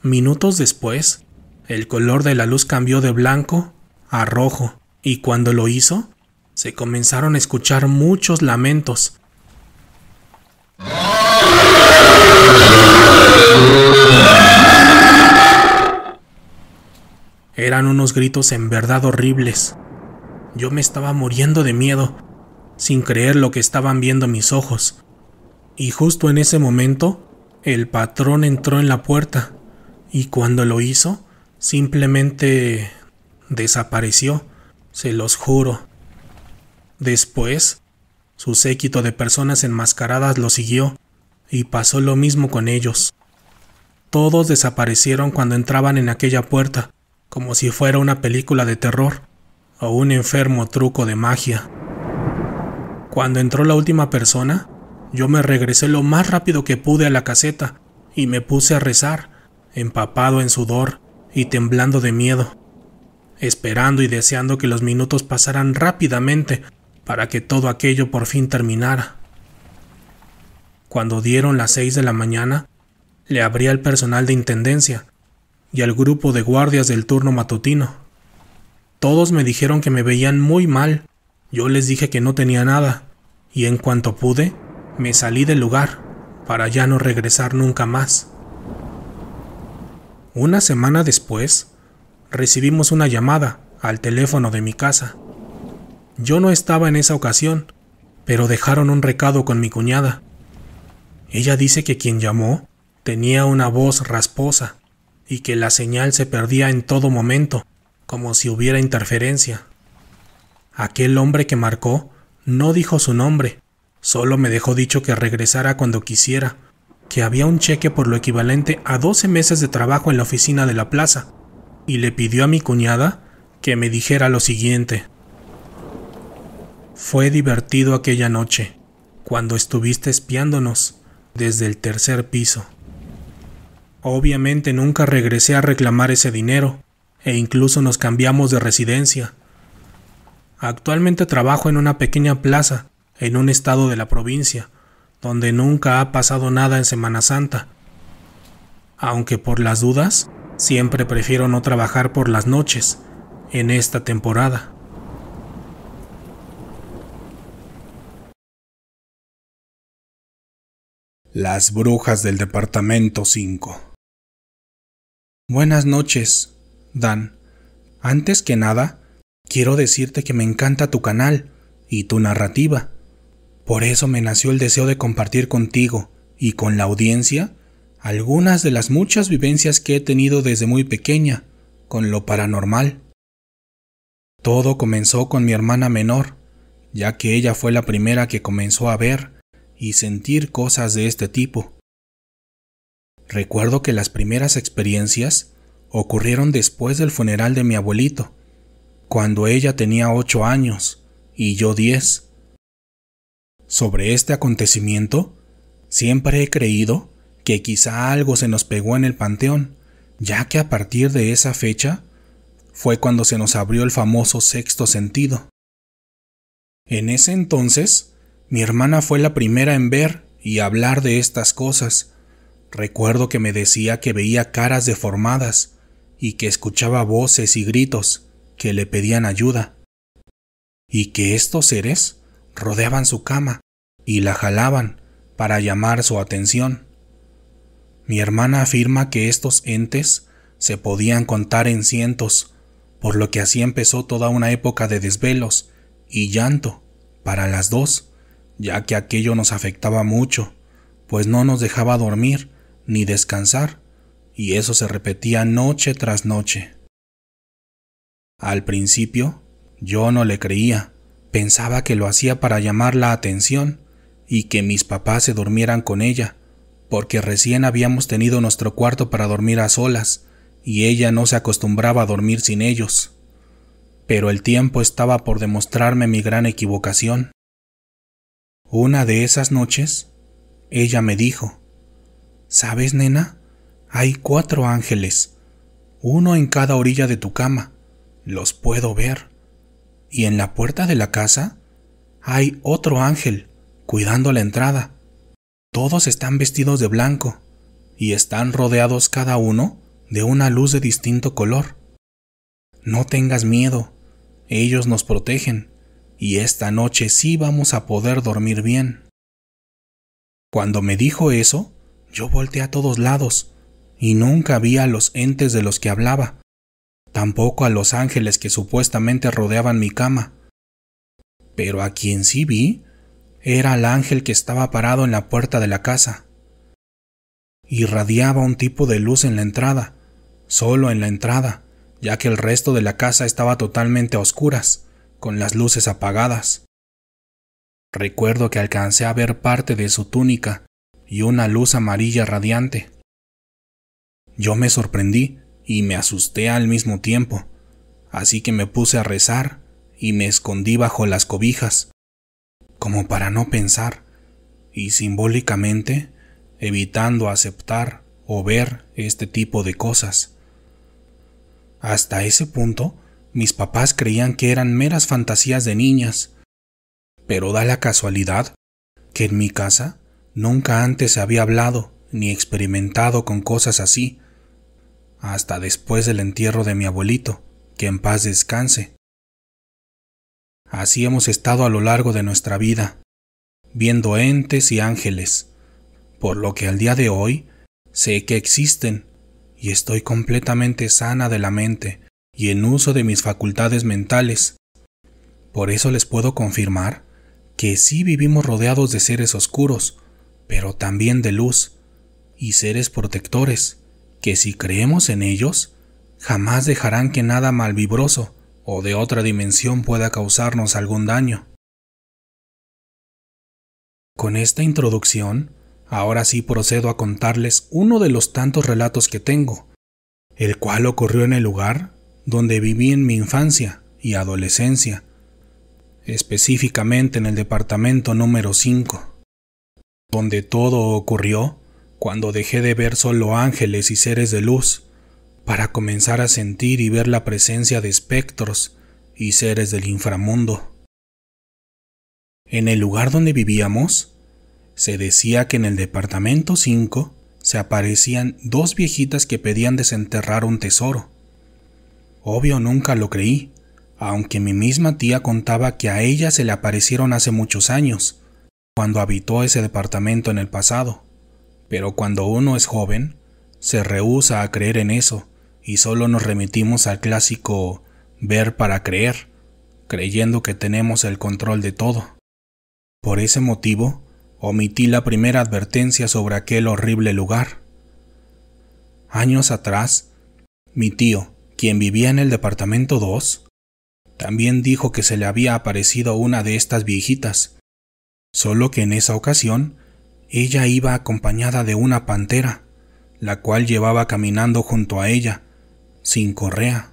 S1: Minutos después, el color de la luz cambió de blanco a rojo y cuando lo hizo, se comenzaron a escuchar muchos lamentos. Eran unos gritos en verdad horribles. Yo me estaba muriendo de miedo, sin creer lo que estaban viendo mis ojos. Y justo en ese momento, el patrón entró en la puerta, y cuando lo hizo, simplemente desapareció, se los juro. Después, su séquito de personas enmascaradas lo siguió, y pasó lo mismo con ellos. Todos desaparecieron cuando entraban en aquella puerta, como si fuera una película de terror o un enfermo truco de magia. Cuando entró la última persona, yo me regresé lo más rápido que pude a la caseta y me puse a rezar, empapado en sudor y temblando de miedo, esperando y deseando que los minutos pasaran rápidamente para que todo aquello por fin terminara. Cuando dieron las seis de la mañana, le abrí al personal de intendencia y al grupo de guardias del turno matutino. Todos me dijeron que me veían muy mal. Yo les dije que no tenía nada. Y en cuanto pude, me salí del lugar, para ya no regresar nunca más. Una semana después, recibimos una llamada al teléfono de mi casa. Yo no estaba en esa ocasión, pero dejaron un recado con mi cuñada. Ella dice que quien llamó tenía una voz rasposa y que la señal se perdía en todo momento como si hubiera interferencia. Aquel hombre que marcó no dijo su nombre, solo me dejó dicho que regresara cuando quisiera, que había un cheque por lo equivalente a 12 meses de trabajo en la oficina de la plaza, y le pidió a mi cuñada que me dijera lo siguiente. Fue divertido aquella noche, cuando estuviste espiándonos desde el tercer piso. Obviamente nunca regresé a reclamar ese dinero, e incluso nos cambiamos de residencia. Actualmente trabajo en una pequeña plaza, en un estado de la provincia, donde nunca ha pasado nada en Semana Santa. Aunque por las dudas, siempre prefiero no trabajar por las noches, en esta temporada. Las brujas del departamento 5 Buenas noches, Dan. Antes que nada, quiero decirte que me encanta tu canal y tu narrativa. Por eso me nació el deseo de compartir contigo y con la audiencia algunas de las muchas vivencias que he tenido desde muy pequeña con lo paranormal. Todo comenzó con mi hermana menor, ya que ella fue la primera que comenzó a ver y sentir cosas de este tipo. Recuerdo que las primeras experiencias ocurrieron después del funeral de mi abuelito, cuando ella tenía ocho años y yo diez. Sobre este acontecimiento, siempre he creído que quizá algo se nos pegó en el panteón, ya que a partir de esa fecha fue cuando se nos abrió el famoso sexto sentido. En ese entonces, mi hermana fue la primera en ver y hablar de estas cosas. Recuerdo que me decía que veía caras deformadas, y que escuchaba voces y gritos que le pedían ayuda, y que estos seres rodeaban su cama y la jalaban para llamar su atención. Mi hermana afirma que estos entes se podían contar en cientos, por lo que así empezó toda una época de desvelos y llanto para las dos, ya que aquello nos afectaba mucho, pues no nos dejaba dormir ni descansar y eso se repetía noche tras noche. Al principio, yo no le creía, pensaba que lo hacía para llamar la atención y que mis papás se durmieran con ella, porque recién habíamos tenido nuestro cuarto para dormir a solas, y ella no se acostumbraba a dormir sin ellos. Pero el tiempo estaba por demostrarme mi gran equivocación. Una de esas noches, ella me dijo, ¿Sabes, nena? Hay cuatro ángeles, uno en cada orilla de tu cama, los puedo ver. Y en la puerta de la casa hay otro ángel cuidando la entrada. Todos están vestidos de blanco y están rodeados cada uno de una luz de distinto color. No tengas miedo, ellos nos protegen y esta noche sí vamos a poder dormir bien. Cuando me dijo eso, yo volteé a todos lados y nunca vi a los entes de los que hablaba, tampoco a los ángeles que supuestamente rodeaban mi cama. Pero a quien sí vi era el ángel que estaba parado en la puerta de la casa. Irradiaba un tipo de luz en la entrada, solo en la entrada, ya que el resto de la casa estaba totalmente oscuras, con las luces apagadas. Recuerdo que alcancé a ver parte de su túnica y una luz amarilla radiante. Yo me sorprendí y me asusté al mismo tiempo, así que me puse a rezar y me escondí bajo las cobijas, como para no pensar, y simbólicamente evitando aceptar o ver este tipo de cosas. Hasta ese punto, mis papás creían que eran meras fantasías de niñas, pero da la casualidad que en mi casa nunca antes se había hablado ni experimentado con cosas así, hasta después del entierro de mi abuelito, que en paz descanse. Así hemos estado a lo largo de nuestra vida, viendo entes y ángeles, por lo que al día de hoy sé que existen y estoy completamente sana de la mente y en uso de mis facultades mentales. Por eso les puedo confirmar que sí vivimos rodeados de seres oscuros, pero también de luz, y seres protectores, que si creemos en ellos, jamás dejarán que nada malvibroso o de otra dimensión pueda causarnos algún daño. Con esta introducción, ahora sí procedo a contarles uno de los tantos relatos que tengo, el cual ocurrió en el lugar donde viví en mi infancia y adolescencia, específicamente en el departamento número 5, donde todo ocurrió cuando dejé de ver solo ángeles y seres de luz, para comenzar a sentir y ver la presencia de espectros y seres del inframundo. En el lugar donde vivíamos, se decía que en el departamento 5 se aparecían dos viejitas que pedían desenterrar un tesoro. Obvio nunca lo creí, aunque mi misma tía contaba que a ella se le aparecieron hace muchos años, cuando habitó ese departamento en el pasado. Pero cuando uno es joven, se rehúsa a creer en eso y solo nos remitimos al clásico ver para creer, creyendo que tenemos el control de todo. Por ese motivo, omití la primera advertencia sobre aquel horrible lugar. Años atrás, mi tío, quien vivía en el departamento 2, también dijo que se le había aparecido una de estas viejitas, solo que en esa ocasión ella iba acompañada de una pantera, la cual llevaba caminando junto a ella, sin correa.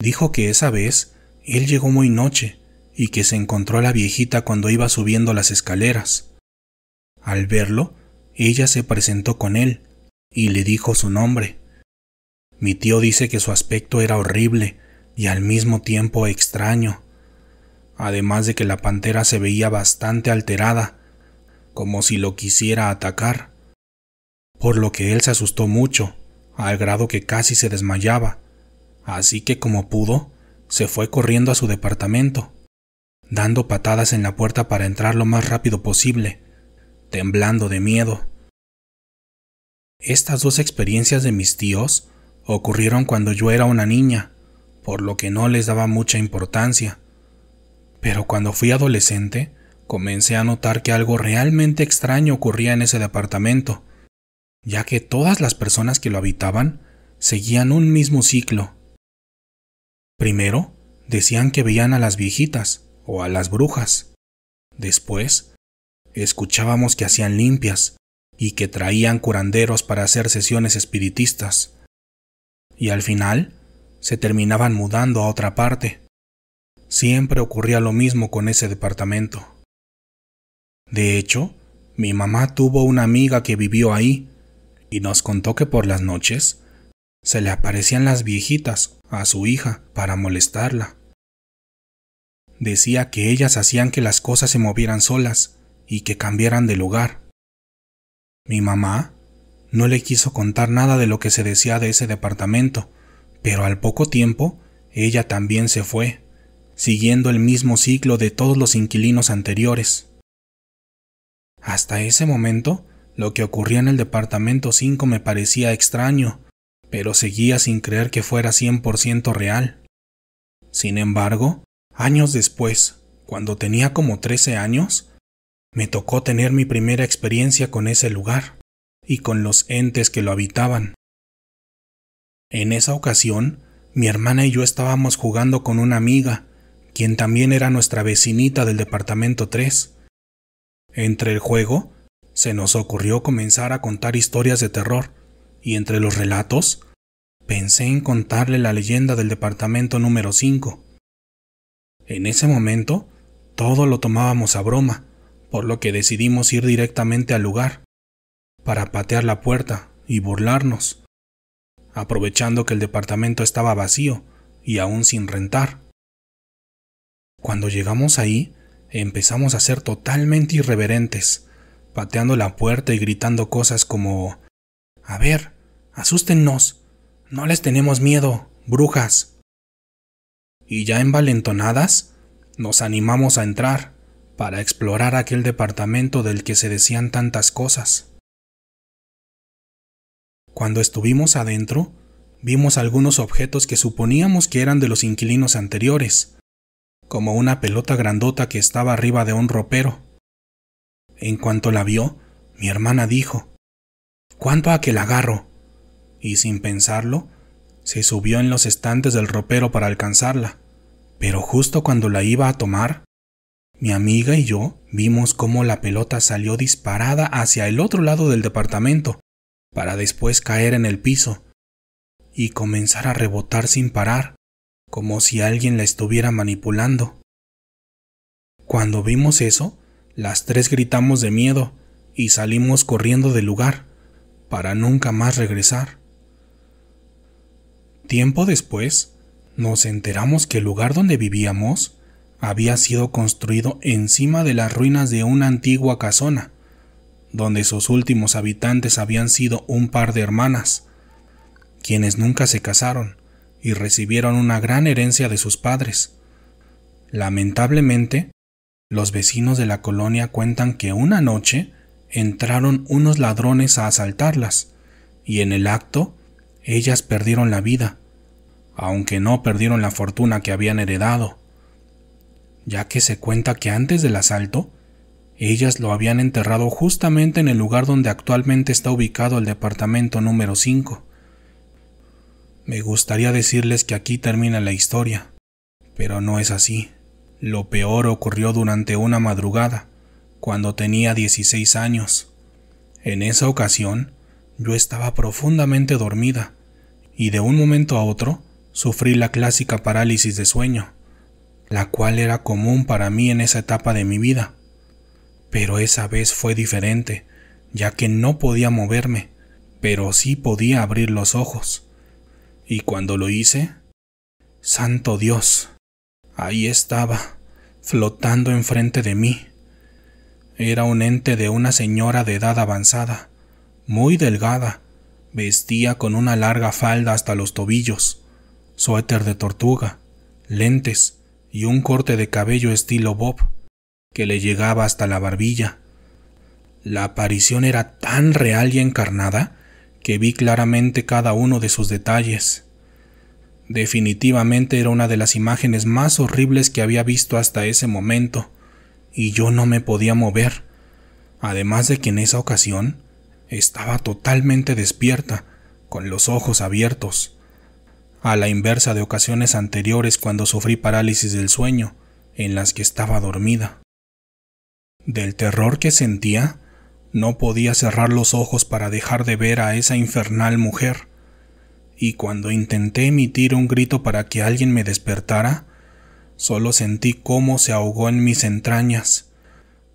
S1: Dijo que esa vez él llegó muy noche y que se encontró a la viejita cuando iba subiendo las escaleras. Al verlo, ella se presentó con él y le dijo su nombre. Mi tío dice que su aspecto era horrible y al mismo tiempo extraño, además de que la pantera se veía bastante alterada como si lo quisiera atacar, por lo que él se asustó mucho, al grado que casi se desmayaba, así que como pudo, se fue corriendo a su departamento, dando patadas en la puerta para entrar lo más rápido posible, temblando de miedo. Estas dos experiencias de mis tíos ocurrieron cuando yo era una niña, por lo que no les daba mucha importancia. Pero cuando fui adolescente, Comencé a notar que algo realmente extraño ocurría en ese departamento, ya que todas las personas que lo habitaban seguían un mismo ciclo. Primero, decían que veían a las viejitas o a las brujas. Después, escuchábamos que hacían limpias y que traían curanderos para hacer sesiones espiritistas. Y al final, se terminaban mudando a otra parte. Siempre ocurría lo mismo con ese departamento. De hecho, mi mamá tuvo una amiga que vivió ahí y nos contó que por las noches se le aparecían las viejitas a su hija para molestarla. Decía que ellas hacían que las cosas se movieran solas y que cambiaran de lugar. Mi mamá no le quiso contar nada de lo que se decía de ese departamento, pero al poco tiempo ella también se fue, siguiendo el mismo ciclo de todos los inquilinos anteriores. Hasta ese momento, lo que ocurría en el departamento 5 me parecía extraño, pero seguía sin creer que fuera 100% real. Sin embargo, años después, cuando tenía como 13 años, me tocó tener mi primera experiencia con ese lugar y con los entes que lo habitaban. En esa ocasión, mi hermana y yo estábamos jugando con una amiga, quien también era nuestra vecinita del departamento 3, entre el juego, se nos ocurrió comenzar a contar historias de terror, y entre los relatos, pensé en contarle la leyenda del departamento número 5. En ese momento, todo lo tomábamos a broma, por lo que decidimos ir directamente al lugar, para patear la puerta y burlarnos, aprovechando que el departamento estaba vacío y aún sin rentar. Cuando llegamos ahí, empezamos a ser totalmente irreverentes, pateando la puerta y gritando cosas como A ver, asústennos, no les tenemos miedo, brujas. Y ya envalentonadas, nos animamos a entrar para explorar aquel departamento del que se decían tantas cosas. Cuando estuvimos adentro, vimos algunos objetos que suponíamos que eran de los inquilinos anteriores, como una pelota grandota que estaba arriba de un ropero. En cuanto la vio, mi hermana dijo, ¿Cuánto a que la agarro? Y sin pensarlo, se subió en los estantes del ropero para alcanzarla. Pero justo cuando la iba a tomar, mi amiga y yo vimos cómo la pelota salió disparada hacia el otro lado del departamento, para después caer en el piso y comenzar a rebotar sin parar como si alguien la estuviera manipulando. Cuando vimos eso, las tres gritamos de miedo y salimos corriendo del lugar, para nunca más regresar. Tiempo después, nos enteramos que el lugar donde vivíamos había sido construido encima de las ruinas de una antigua casona, donde sus últimos habitantes habían sido un par de hermanas, quienes nunca se casaron y recibieron una gran herencia de sus padres. Lamentablemente, los vecinos de la colonia cuentan que una noche entraron unos ladrones a asaltarlas, y en el acto ellas perdieron la vida, aunque no perdieron la fortuna que habían heredado, ya que se cuenta que antes del asalto, ellas lo habían enterrado justamente en el lugar donde actualmente está ubicado el departamento número 5. Me gustaría decirles que aquí termina la historia, pero no es así. Lo peor ocurrió durante una madrugada, cuando tenía 16 años. En esa ocasión, yo estaba profundamente dormida, y de un momento a otro sufrí la clásica parálisis de sueño, la cual era común para mí en esa etapa de mi vida. Pero esa vez fue diferente, ya que no podía moverme, pero sí podía abrir los ojos. Y cuando lo hice, Santo Dios, ahí estaba, flotando enfrente de mí. Era un ente de una señora de edad avanzada, muy delgada, vestía con una larga falda hasta los tobillos, suéter de tortuga, lentes y un corte de cabello estilo bob que le llegaba hasta la barbilla. La aparición era tan real y encarnada que vi claramente cada uno de sus detalles. Definitivamente era una de las imágenes más horribles que había visto hasta ese momento, y yo no me podía mover, además de que en esa ocasión estaba totalmente despierta, con los ojos abiertos. A la inversa de ocasiones anteriores cuando sufrí parálisis del sueño, en las que estaba dormida. Del terror que sentía, no podía cerrar los ojos para dejar de ver a esa infernal mujer, y cuando intenté emitir un grito para que alguien me despertara, solo sentí cómo se ahogó en mis entrañas,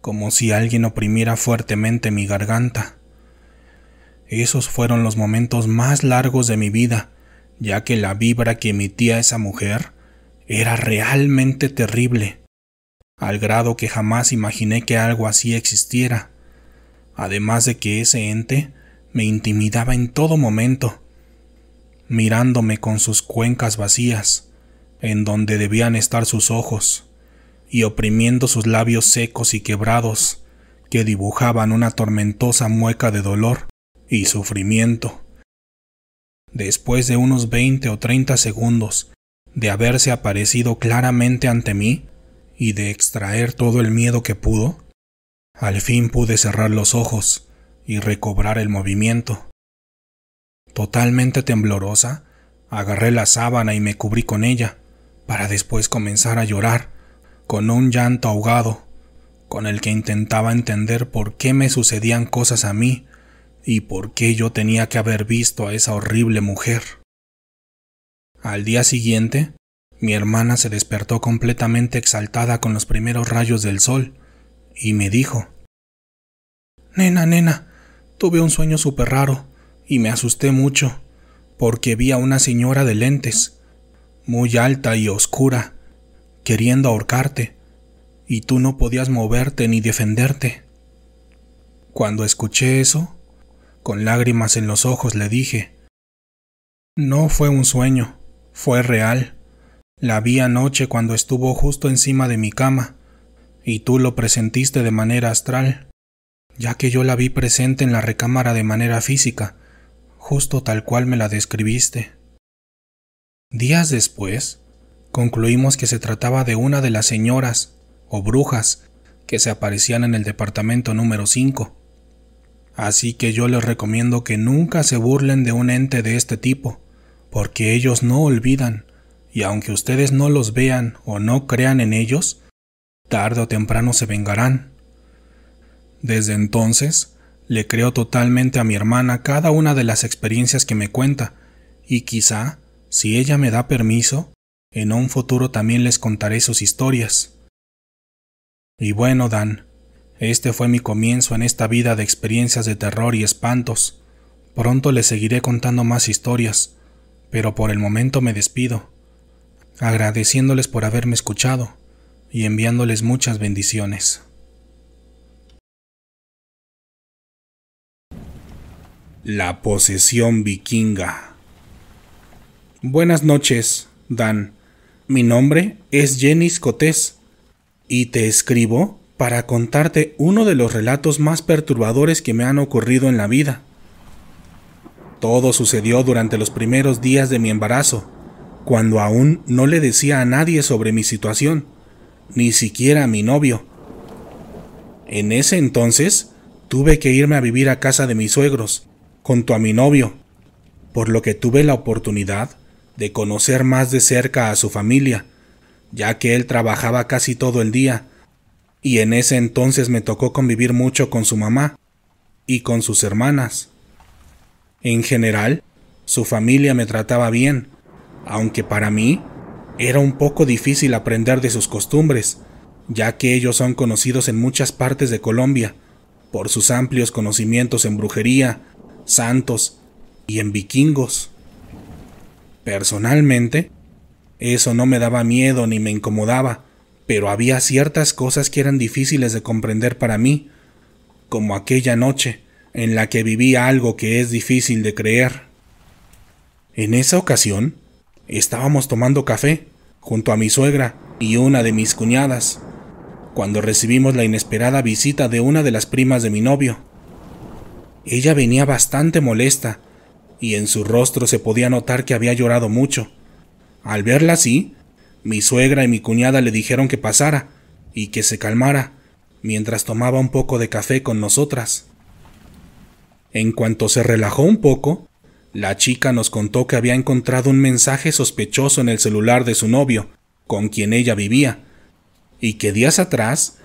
S1: como si alguien oprimiera fuertemente mi garganta. Esos fueron los momentos más largos de mi vida, ya que la vibra que emitía esa mujer era realmente terrible, al grado que jamás imaginé que algo así existiera además de que ese ente me intimidaba en todo momento, mirándome con sus cuencas vacías, en donde debían estar sus ojos, y oprimiendo sus labios secos y quebrados, que dibujaban una tormentosa mueca de dolor y sufrimiento. Después de unos veinte o treinta segundos de haberse aparecido claramente ante mí y de extraer todo el miedo que pudo, al fin pude cerrar los ojos y recobrar el movimiento. Totalmente temblorosa, agarré la sábana y me cubrí con ella, para después comenzar a llorar, con un llanto ahogado, con el que intentaba entender por qué me sucedían cosas a mí y por qué yo tenía que haber visto a esa horrible mujer. Al día siguiente, mi hermana se despertó completamente exaltada con los primeros rayos del sol, y me dijo, Nena, nena, tuve un sueño súper raro y me asusté mucho porque vi a una señora de lentes, muy alta y oscura, queriendo ahorcarte, y tú no podías moverte ni defenderte. Cuando escuché eso, con lágrimas en los ojos le dije, No fue un sueño, fue real. La vi anoche cuando estuvo justo encima de mi cama y tú lo presentiste de manera astral, ya que yo la vi presente en la recámara de manera física, justo tal cual me la describiste. Días después, concluimos que se trataba de una de las señoras, o brujas, que se aparecían en el departamento número 5. Así que yo les recomiendo que nunca se burlen de un ente de este tipo, porque ellos no olvidan, y aunque ustedes no los vean o no crean en ellos, Tarde o temprano se vengarán. Desde entonces, le creo totalmente a mi hermana cada una de las experiencias que me cuenta, y quizá, si ella me da permiso, en un futuro también les contaré sus historias. Y bueno, Dan, este fue mi comienzo en esta vida de experiencias de terror y espantos. Pronto les seguiré contando más historias, pero por el momento me despido, agradeciéndoles por haberme escuchado y enviándoles muchas bendiciones. La posesión vikinga. Buenas noches, Dan. Mi nombre es Jenny Cotés y te escribo para contarte uno de los relatos más perturbadores que me han ocurrido en la vida. Todo sucedió durante los primeros días de mi embarazo, cuando aún no le decía a nadie sobre mi situación ni siquiera a mi novio. En ese entonces, tuve que irme a vivir a casa de mis suegros, junto a mi novio, por lo que tuve la oportunidad de conocer más de cerca a su familia, ya que él trabajaba casi todo el día, y en ese entonces me tocó convivir mucho con su mamá y con sus hermanas. En general, su familia me trataba bien, aunque para mí era un poco difícil aprender de sus costumbres, ya que ellos son conocidos en muchas partes de Colombia por sus amplios conocimientos en brujería, santos y en vikingos. Personalmente, eso no me daba miedo ni me incomodaba, pero había ciertas cosas que eran difíciles de comprender para mí, como aquella noche en la que viví algo que es difícil de creer. En esa ocasión, Estábamos tomando café junto a mi suegra y una de mis cuñadas, cuando recibimos la inesperada visita de una de las primas de mi novio. Ella venía bastante molesta y en su rostro se podía notar que había llorado mucho. Al verla así, mi suegra y mi cuñada le dijeron que pasara y que se calmara mientras tomaba un poco de café con nosotras. En cuanto se relajó un poco, la chica nos contó que había encontrado un mensaje sospechoso en el celular de su novio, con quien ella vivía, y que días atrás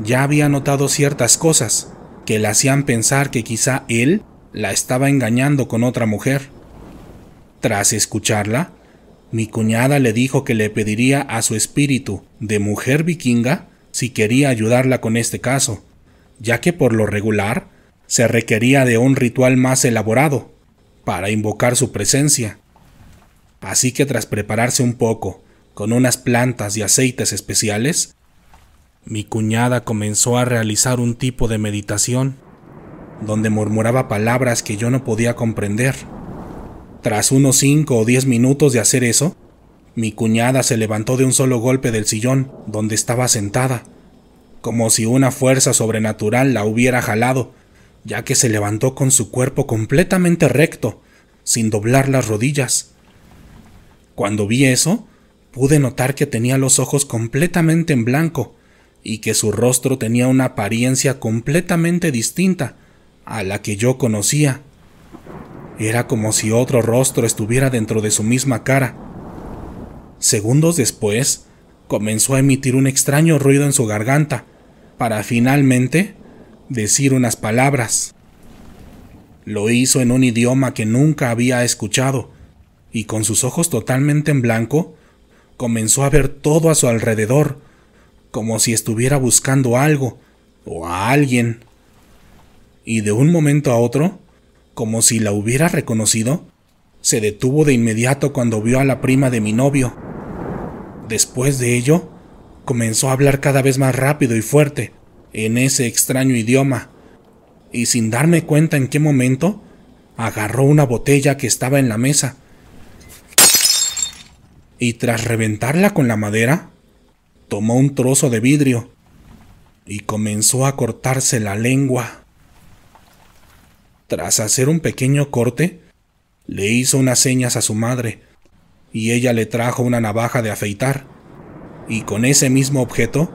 S1: ya había notado ciertas cosas que le hacían pensar que quizá él la estaba engañando con otra mujer. Tras escucharla, mi cuñada le dijo que le pediría a su espíritu de mujer vikinga si quería ayudarla con este caso, ya que por lo regular se requería de un ritual más elaborado para invocar su presencia. Así que tras prepararse un poco, con unas plantas y aceites especiales, mi cuñada comenzó a realizar un tipo de meditación, donde murmuraba palabras que yo no podía comprender. Tras unos 5 o 10 minutos de hacer eso, mi cuñada se levantó de un solo golpe del sillón donde estaba sentada, como si una fuerza sobrenatural la hubiera jalado ya que se levantó con su cuerpo completamente recto, sin doblar las rodillas. Cuando vi eso, pude notar que tenía los ojos completamente en blanco y que su rostro tenía una apariencia completamente distinta a la que yo conocía. Era como si otro rostro estuviera dentro de su misma cara. Segundos después, comenzó a emitir un extraño ruido en su garganta, para finalmente decir unas palabras. Lo hizo en un idioma que nunca había escuchado, y con sus ojos totalmente en blanco, comenzó a ver todo a su alrededor, como si estuviera buscando algo o a alguien. Y de un momento a otro, como si la hubiera reconocido, se detuvo de inmediato cuando vio a la prima de mi novio. Después de ello, comenzó a hablar cada vez más rápido y fuerte, en ese extraño idioma, y sin darme cuenta en qué momento, agarró una botella que estaba en la mesa, y tras reventarla con la madera, tomó un trozo de vidrio y comenzó a cortarse la lengua. Tras hacer un pequeño corte, le hizo unas señas a su madre, y ella le trajo una navaja de afeitar, y con ese mismo objeto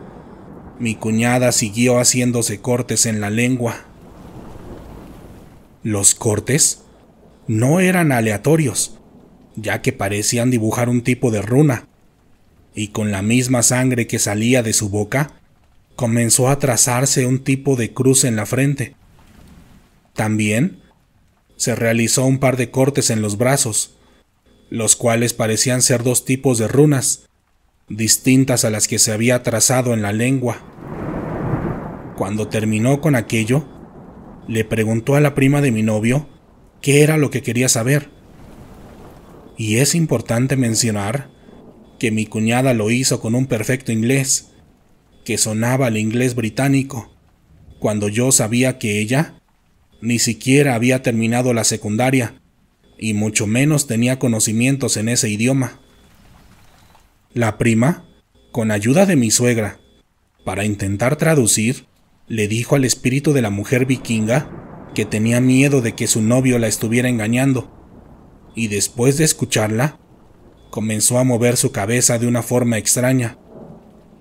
S1: mi cuñada siguió haciéndose cortes en la lengua. Los cortes no eran aleatorios, ya que parecían dibujar un tipo de runa, y con la misma sangre que salía de su boca, comenzó a trazarse un tipo de cruz en la frente. También se realizó un par de cortes en los brazos, los cuales parecían ser dos tipos de runas, distintas a las que se había trazado en la lengua. Cuando terminó con aquello, le preguntó a la prima de mi novio qué era lo que quería saber. Y es importante mencionar que mi cuñada lo hizo con un perfecto inglés, que sonaba el inglés británico, cuando yo sabía que ella ni siquiera había terminado la secundaria, y mucho menos tenía conocimientos en ese idioma. La prima, con ayuda de mi suegra, para intentar traducir, le dijo al espíritu de la mujer vikinga que tenía miedo de que su novio la estuviera engañando, y después de escucharla, comenzó a mover su cabeza de una forma extraña,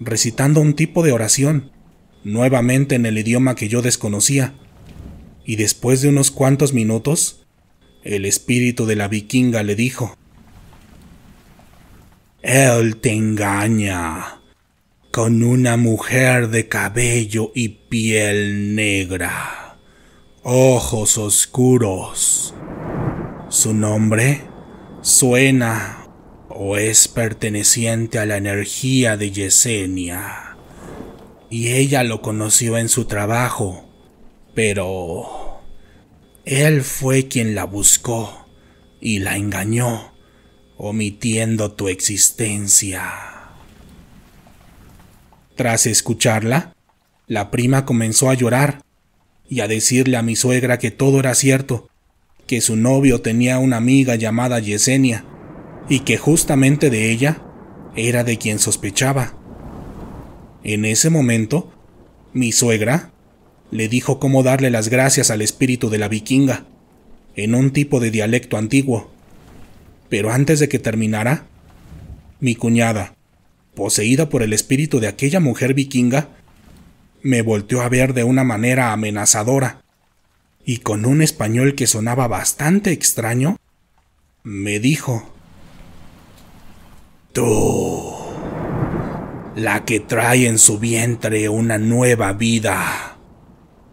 S1: recitando un tipo de oración, nuevamente en el idioma que yo desconocía, y después de unos cuantos minutos, el espíritu de la vikinga le dijo, Él te engaña con una mujer de cabello y piel negra, ojos oscuros. Su nombre suena o es perteneciente a la energía de Yesenia, y ella lo conoció en su trabajo, pero él fue quien la buscó y la engañó, omitiendo tu existencia. Tras escucharla, la prima comenzó a llorar y a decirle a mi suegra que todo era cierto, que su novio tenía una amiga llamada Yesenia y que justamente de ella era de quien sospechaba. En ese momento, mi suegra le dijo cómo darle las gracias al espíritu de la vikinga, en un tipo de dialecto antiguo. Pero antes de que terminara, mi cuñada, poseída por el espíritu de aquella mujer vikinga, me volteó a ver de una manera amenazadora, y con un español que sonaba bastante extraño, me dijo, Tú, la que trae en su vientre una nueva vida,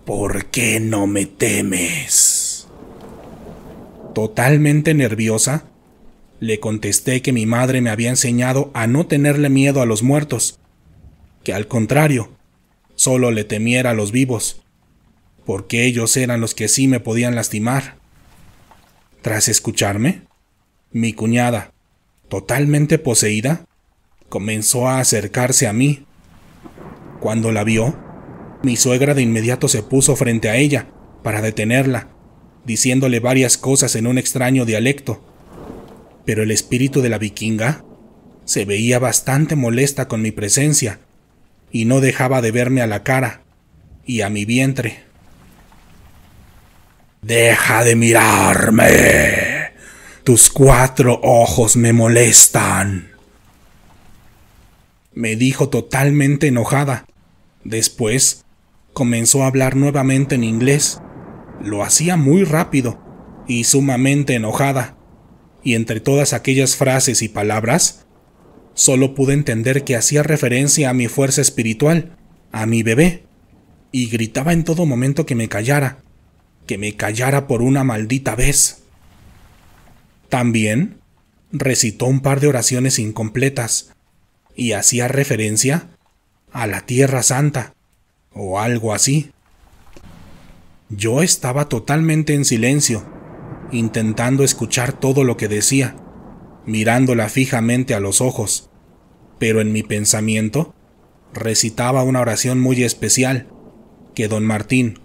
S1: ¿por qué no me temes? Totalmente nerviosa, le contesté que mi madre me había enseñado a no tenerle miedo a los muertos, que al contrario, solo le temiera a los vivos, porque ellos eran los que sí me podían lastimar. Tras escucharme, mi cuñada, totalmente poseída, comenzó a acercarse a mí. Cuando la vio, mi suegra de inmediato se puso frente a ella para detenerla, diciéndole varias cosas en un extraño dialecto pero el espíritu de la vikinga se veía bastante molesta con mi presencia y no dejaba de verme a la cara y a mi vientre. Deja de mirarme. Tus cuatro ojos me molestan. Me dijo totalmente enojada. Después, comenzó a hablar nuevamente en inglés. Lo hacía muy rápido y sumamente enojada y entre todas aquellas frases y palabras, solo pude entender que hacía referencia a mi fuerza espiritual, a mi bebé, y gritaba en todo momento que me callara, que me callara por una maldita vez. También recitó un par de oraciones incompletas y hacía referencia a la Tierra Santa o algo así. Yo estaba totalmente en silencio intentando escuchar todo lo que decía, mirándola fijamente a los ojos, pero en mi pensamiento recitaba una oración muy especial que don Martín,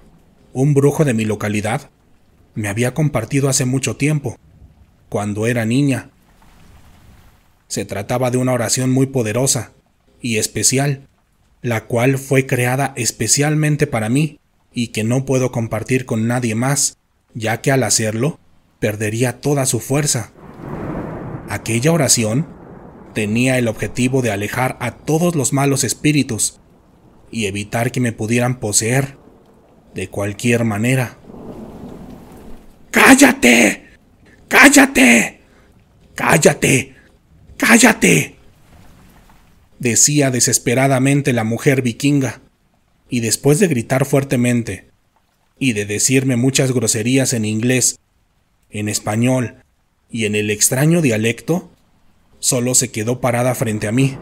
S1: un brujo de mi localidad, me había compartido hace mucho tiempo, cuando era niña. Se trataba de una oración muy poderosa y especial, la cual fue creada especialmente para mí y que no puedo compartir con nadie más, ya que al hacerlo, perdería toda su fuerza. Aquella oración tenía el objetivo de alejar a todos los malos espíritus y evitar que me pudieran poseer de cualquier manera. ¡Cállate! ¡Cállate! ¡Cállate! ¡Cállate! decía desesperadamente la mujer vikinga, y después de gritar fuertemente y de decirme muchas groserías en inglés en español y en el extraño dialecto, solo se quedó parada frente a mí,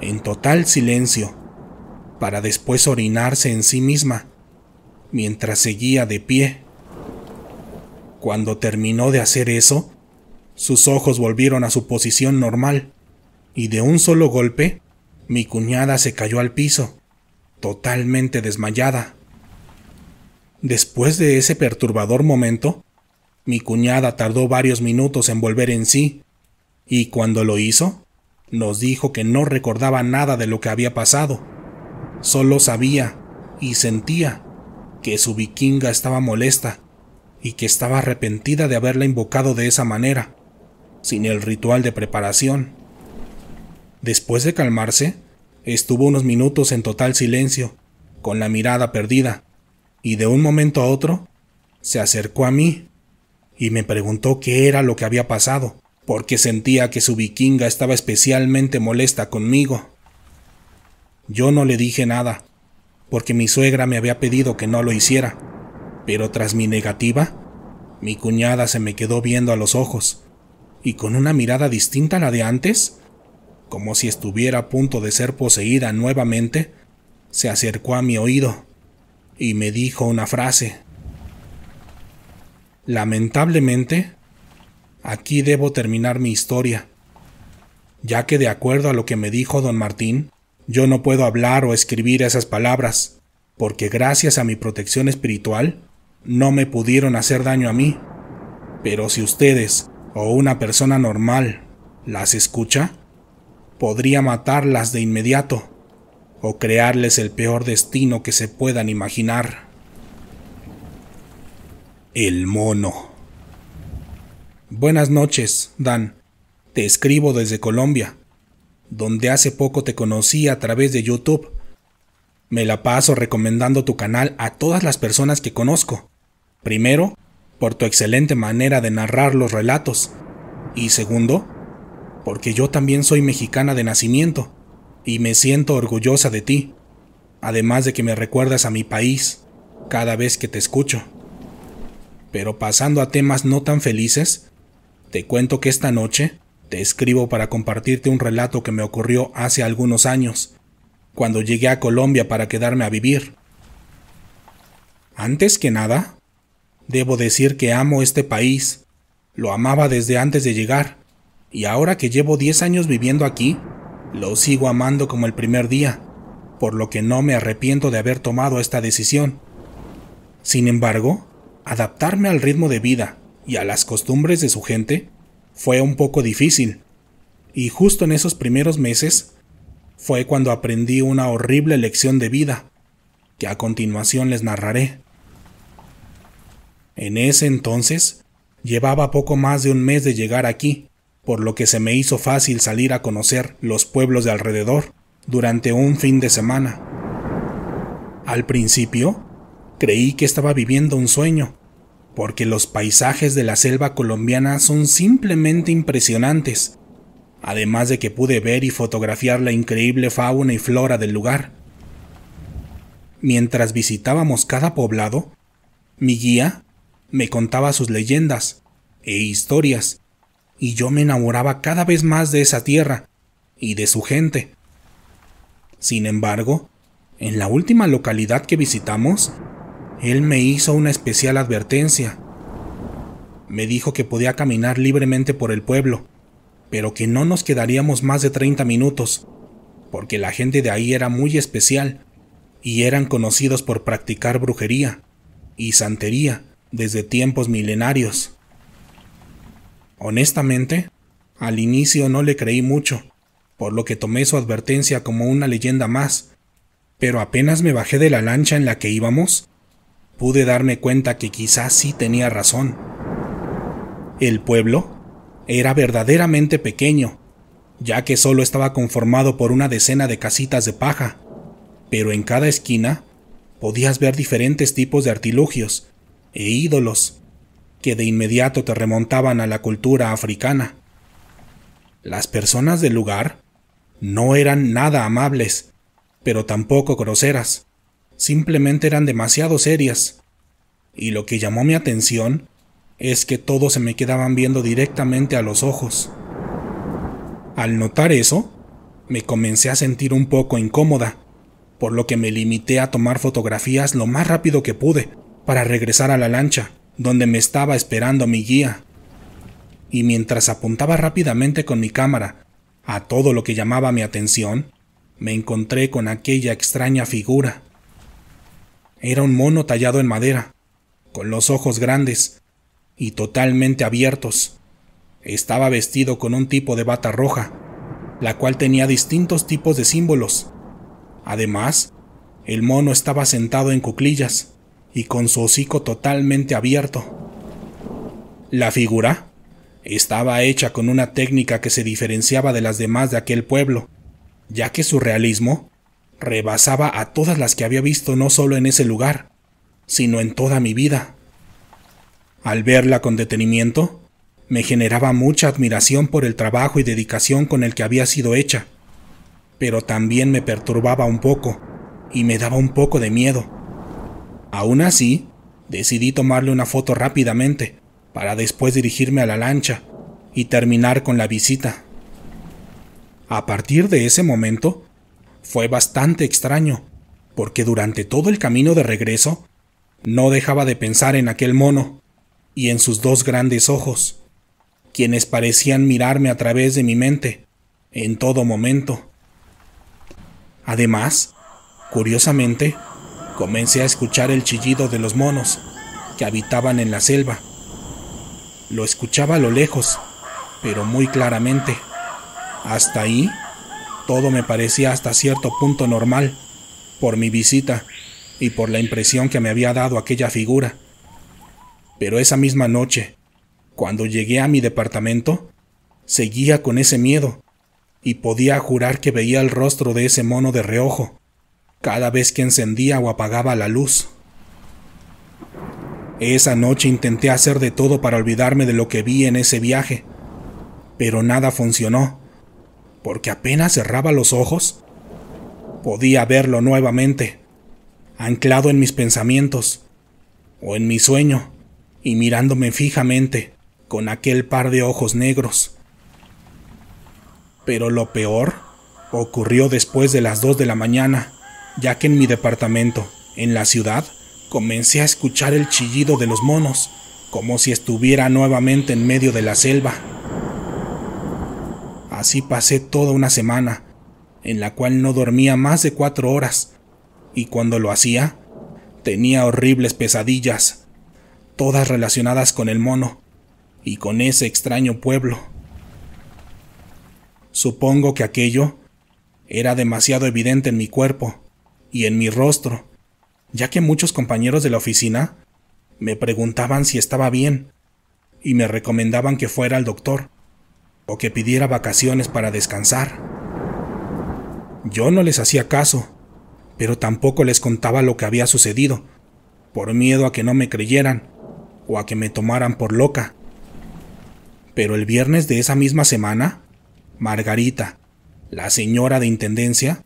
S1: en total silencio, para después orinarse en sí misma, mientras seguía de pie. Cuando terminó de hacer eso, sus ojos volvieron a su posición normal, y de un solo golpe, mi cuñada se cayó al piso, totalmente desmayada. Después de ese perturbador momento, mi cuñada tardó varios minutos en volver en sí, y cuando lo hizo, nos dijo que no recordaba nada de lo que había pasado. Solo sabía y sentía que su vikinga estaba molesta y que estaba arrepentida de haberla invocado de esa manera, sin el ritual de preparación. Después de calmarse, estuvo unos minutos en total silencio, con la mirada perdida, y de un momento a otro, se acercó a mí y me preguntó qué era lo que había pasado, porque sentía que su vikinga estaba especialmente molesta conmigo. Yo no le dije nada, porque mi suegra me había pedido que no lo hiciera, pero tras mi negativa, mi cuñada se me quedó viendo a los ojos, y con una mirada distinta a la de antes, como si estuviera a punto de ser poseída nuevamente, se acercó a mi oído y me dijo una frase Lamentablemente, aquí debo terminar mi historia, ya que de acuerdo a lo que me dijo don Martín, yo no puedo hablar o escribir esas palabras, porque gracias a mi protección espiritual, no me pudieron hacer daño a mí. Pero si ustedes o una persona normal las escucha, podría matarlas de inmediato o crearles el peor destino que se puedan imaginar el mono. Buenas noches, Dan. Te escribo desde Colombia, donde hace poco te conocí a través de YouTube. Me la paso recomendando tu canal a todas las personas que conozco. Primero, por tu excelente manera de narrar los relatos. Y segundo, porque yo también soy mexicana de nacimiento y me siento orgullosa de ti, además de que me recuerdas a mi país cada vez que te escucho. Pero pasando a temas no tan felices, te cuento que esta noche te escribo para compartirte un relato que me ocurrió hace algunos años, cuando llegué a Colombia para quedarme a vivir. Antes que nada, debo decir que amo este país. Lo amaba desde antes de llegar, y ahora que llevo 10 años viviendo aquí, lo sigo amando como el primer día, por lo que no me arrepiento de haber tomado esta decisión. Sin embargo, adaptarme al ritmo de vida y a las costumbres de su gente fue un poco difícil, y justo en esos primeros meses fue cuando aprendí una horrible lección de vida, que a continuación les narraré. En ese entonces, llevaba poco más de un mes de llegar aquí, por lo que se me hizo fácil salir a conocer los pueblos de alrededor durante un fin de semana. Al principio, Creí que estaba viviendo un sueño, porque los paisajes de la selva colombiana son simplemente impresionantes, además de que pude ver y fotografiar la increíble fauna y flora del lugar. Mientras visitábamos cada poblado, mi guía me contaba sus leyendas e historias, y yo me enamoraba cada vez más de esa tierra y de su gente. Sin embargo, en la última localidad que visitamos, él me hizo una especial advertencia. Me dijo que podía caminar libremente por el pueblo, pero que no nos quedaríamos más de 30 minutos, porque la gente de ahí era muy especial y eran conocidos por practicar brujería y santería desde tiempos milenarios. Honestamente, al inicio no le creí mucho, por lo que tomé su advertencia como una leyenda más, pero apenas me bajé de la lancha en la que íbamos, pude darme cuenta que quizás sí tenía razón. El pueblo era verdaderamente pequeño, ya que solo estaba conformado por una decena de casitas de paja, pero en cada esquina podías ver diferentes tipos de artilugios e ídolos que de inmediato te remontaban a la cultura africana. Las personas del lugar no eran nada amables, pero tampoco groseras simplemente eran demasiado serias. Y lo que llamó mi atención es que todos se me quedaban viendo directamente a los ojos. Al notar eso, me comencé a sentir un poco incómoda, por lo que me limité a tomar fotografías lo más rápido que pude para regresar a la lancha, donde me estaba esperando mi guía. Y mientras apuntaba rápidamente con mi cámara a todo lo que llamaba mi atención, me encontré con aquella extraña figura era un mono tallado en madera, con los ojos grandes y totalmente abiertos. Estaba vestido con un tipo de bata roja, la cual tenía distintos tipos de símbolos. Además, el mono estaba sentado en cuclillas y con su hocico totalmente abierto. La figura estaba hecha con una técnica que se diferenciaba de las demás de aquel pueblo, ya que su realismo rebasaba a todas las que había visto no solo en ese lugar, sino en toda mi vida. Al verla con detenimiento, me generaba mucha admiración por el trabajo y dedicación con el que había sido hecha, pero también me perturbaba un poco y me daba un poco de miedo. Aún así, decidí tomarle una foto rápidamente para después dirigirme a la lancha y terminar con la visita. A partir de ese momento, fue bastante extraño, porque durante todo el camino de regreso no dejaba de pensar en aquel mono y en sus dos grandes ojos, quienes parecían mirarme a través de mi mente en todo momento. Además, curiosamente, comencé a escuchar el chillido de los monos que habitaban en la selva. Lo escuchaba a lo lejos, pero muy claramente. Hasta ahí todo me parecía hasta cierto punto normal, por mi visita y por la impresión que me había dado aquella figura. Pero esa misma noche, cuando llegué a mi departamento, seguía con ese miedo, y podía jurar que veía el rostro de ese mono de reojo, cada vez que encendía o apagaba la luz. Esa noche intenté hacer de todo para olvidarme de lo que vi en ese viaje, pero nada funcionó porque apenas cerraba los ojos, podía verlo nuevamente, anclado en mis pensamientos o en mi sueño, y mirándome fijamente con aquel par de ojos negros. Pero lo peor ocurrió después de las 2 de la mañana, ya que en mi departamento, en la ciudad, comencé a escuchar el chillido de los monos, como si estuviera nuevamente en medio de la selva. Así pasé toda una semana, en la cual no dormía más de cuatro horas, y cuando lo hacía, tenía horribles pesadillas, todas relacionadas con el mono y con ese extraño pueblo. Supongo que aquello era demasiado evidente en mi cuerpo y en mi rostro, ya que muchos compañeros de la oficina me preguntaban si estaba bien y me recomendaban que fuera al doctor o que pidiera vacaciones para descansar. Yo no les hacía caso, pero tampoco les contaba lo que había sucedido, por miedo a que no me creyeran o a que me tomaran por loca. Pero el viernes de esa misma semana, Margarita, la señora de Intendencia,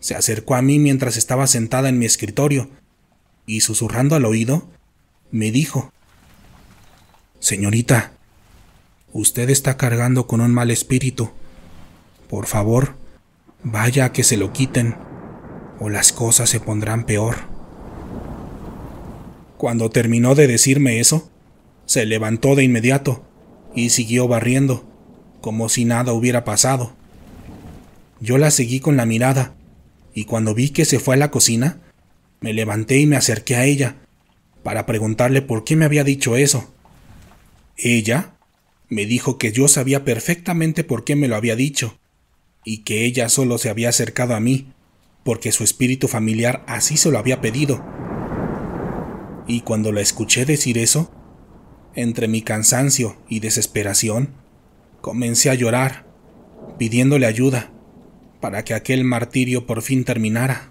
S1: se acercó a mí mientras estaba sentada en mi escritorio y susurrando al oído, me dijo, Señorita, Usted está cargando con un mal espíritu. Por favor, vaya a que se lo quiten, o las cosas se pondrán peor. Cuando terminó de decirme eso, se levantó de inmediato y siguió barriendo, como si nada hubiera pasado. Yo la seguí con la mirada, y cuando vi que se fue a la cocina, me levanté y me acerqué a ella, para preguntarle por qué me había dicho eso. Ella me dijo que yo sabía perfectamente por qué me lo había dicho, y que ella solo se había acercado a mí, porque su espíritu familiar así se lo había pedido. Y cuando la escuché decir eso, entre mi cansancio y desesperación, comencé a llorar, pidiéndole ayuda, para que aquel martirio por fin terminara.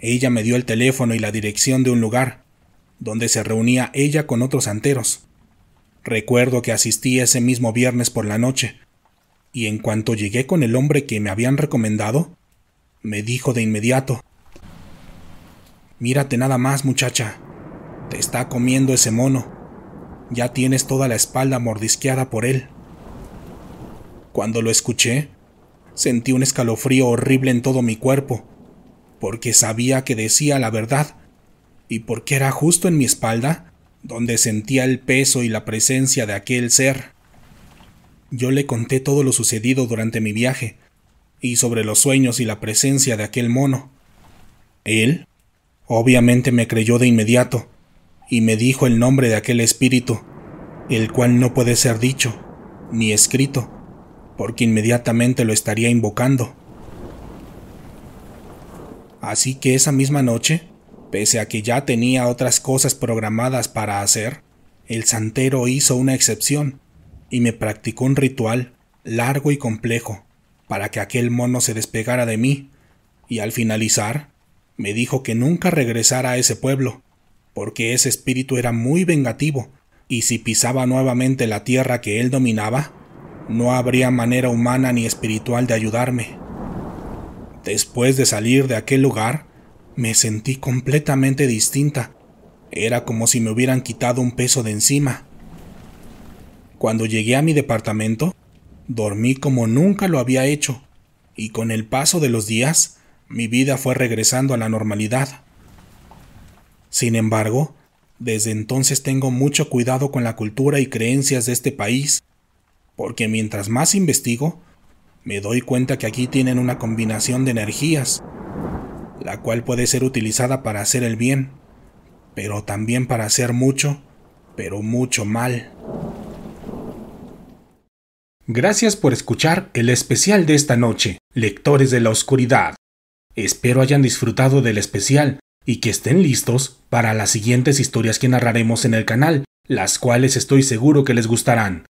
S1: Ella me dio el teléfono y la dirección de un lugar, donde se reunía ella con otros anteros. Recuerdo que asistí ese mismo viernes por la noche, y en cuanto llegué con el hombre que me habían recomendado, me dijo de inmediato, Mírate nada más, muchacha, te está comiendo ese mono, ya tienes toda la espalda mordisqueada por él. Cuando lo escuché, sentí un escalofrío horrible en todo mi cuerpo, porque sabía que decía la verdad, y porque era justo en mi espalda donde sentía el peso y la presencia de aquel ser. Yo le conté todo lo sucedido durante mi viaje, y sobre los sueños y la presencia de aquel mono. Él, obviamente, me creyó de inmediato, y me dijo el nombre de aquel espíritu, el cual no puede ser dicho, ni escrito, porque inmediatamente lo estaría invocando. Así que esa misma noche, Pese a que ya tenía otras cosas programadas para hacer, el santero hizo una excepción y me practicó un ritual largo y complejo para que aquel mono se despegara de mí, y al finalizar me dijo que nunca regresara a ese pueblo, porque ese espíritu era muy vengativo, y si pisaba nuevamente la tierra que él dominaba, no habría manera humana ni espiritual de ayudarme. Después de salir de aquel lugar, me sentí completamente distinta. Era como si me hubieran quitado un peso de encima. Cuando llegué a mi departamento, dormí como nunca lo había hecho, y con el paso de los días, mi vida fue regresando a la normalidad. Sin embargo, desde entonces tengo mucho cuidado con la cultura y creencias de este país, porque mientras más investigo, me doy cuenta que aquí tienen una combinación de energías, la cual puede ser utilizada para hacer el bien, pero también para hacer mucho, pero mucho mal. Gracias por escuchar el especial de esta noche, Lectores de la Oscuridad. Espero hayan disfrutado del especial y que estén listos para las siguientes historias que narraremos en el canal, las cuales estoy seguro que les gustarán.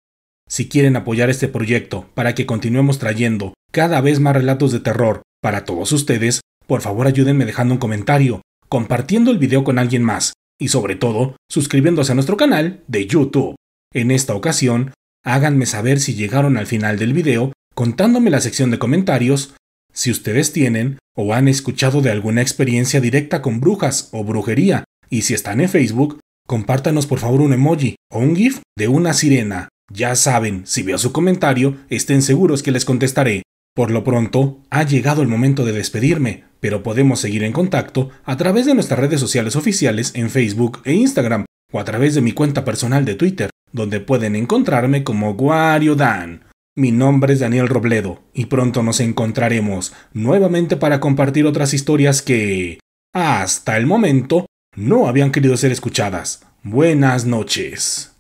S1: Si quieren apoyar este proyecto para que continuemos trayendo cada vez más relatos de terror para todos ustedes, por favor ayúdenme dejando un comentario, compartiendo el video con alguien más y sobre todo suscribiéndose a nuestro canal de YouTube. En esta ocasión, háganme saber si llegaron al final del video contándome la sección de comentarios si ustedes tienen o han escuchado de alguna experiencia directa con brujas o brujería y si están en Facebook, compártanos por favor un emoji o un GIF de una sirena. Ya saben, si veo su comentario, estén seguros que les contestaré. Por lo pronto, ha llegado el momento de despedirme, pero podemos seguir en contacto a través de nuestras redes sociales oficiales en Facebook e Instagram o a través de mi cuenta personal de Twitter, donde pueden encontrarme como Guario Dan. Mi nombre es Daniel Robledo y pronto nos encontraremos nuevamente para compartir otras historias que, hasta el momento, no habían querido ser escuchadas. Buenas noches.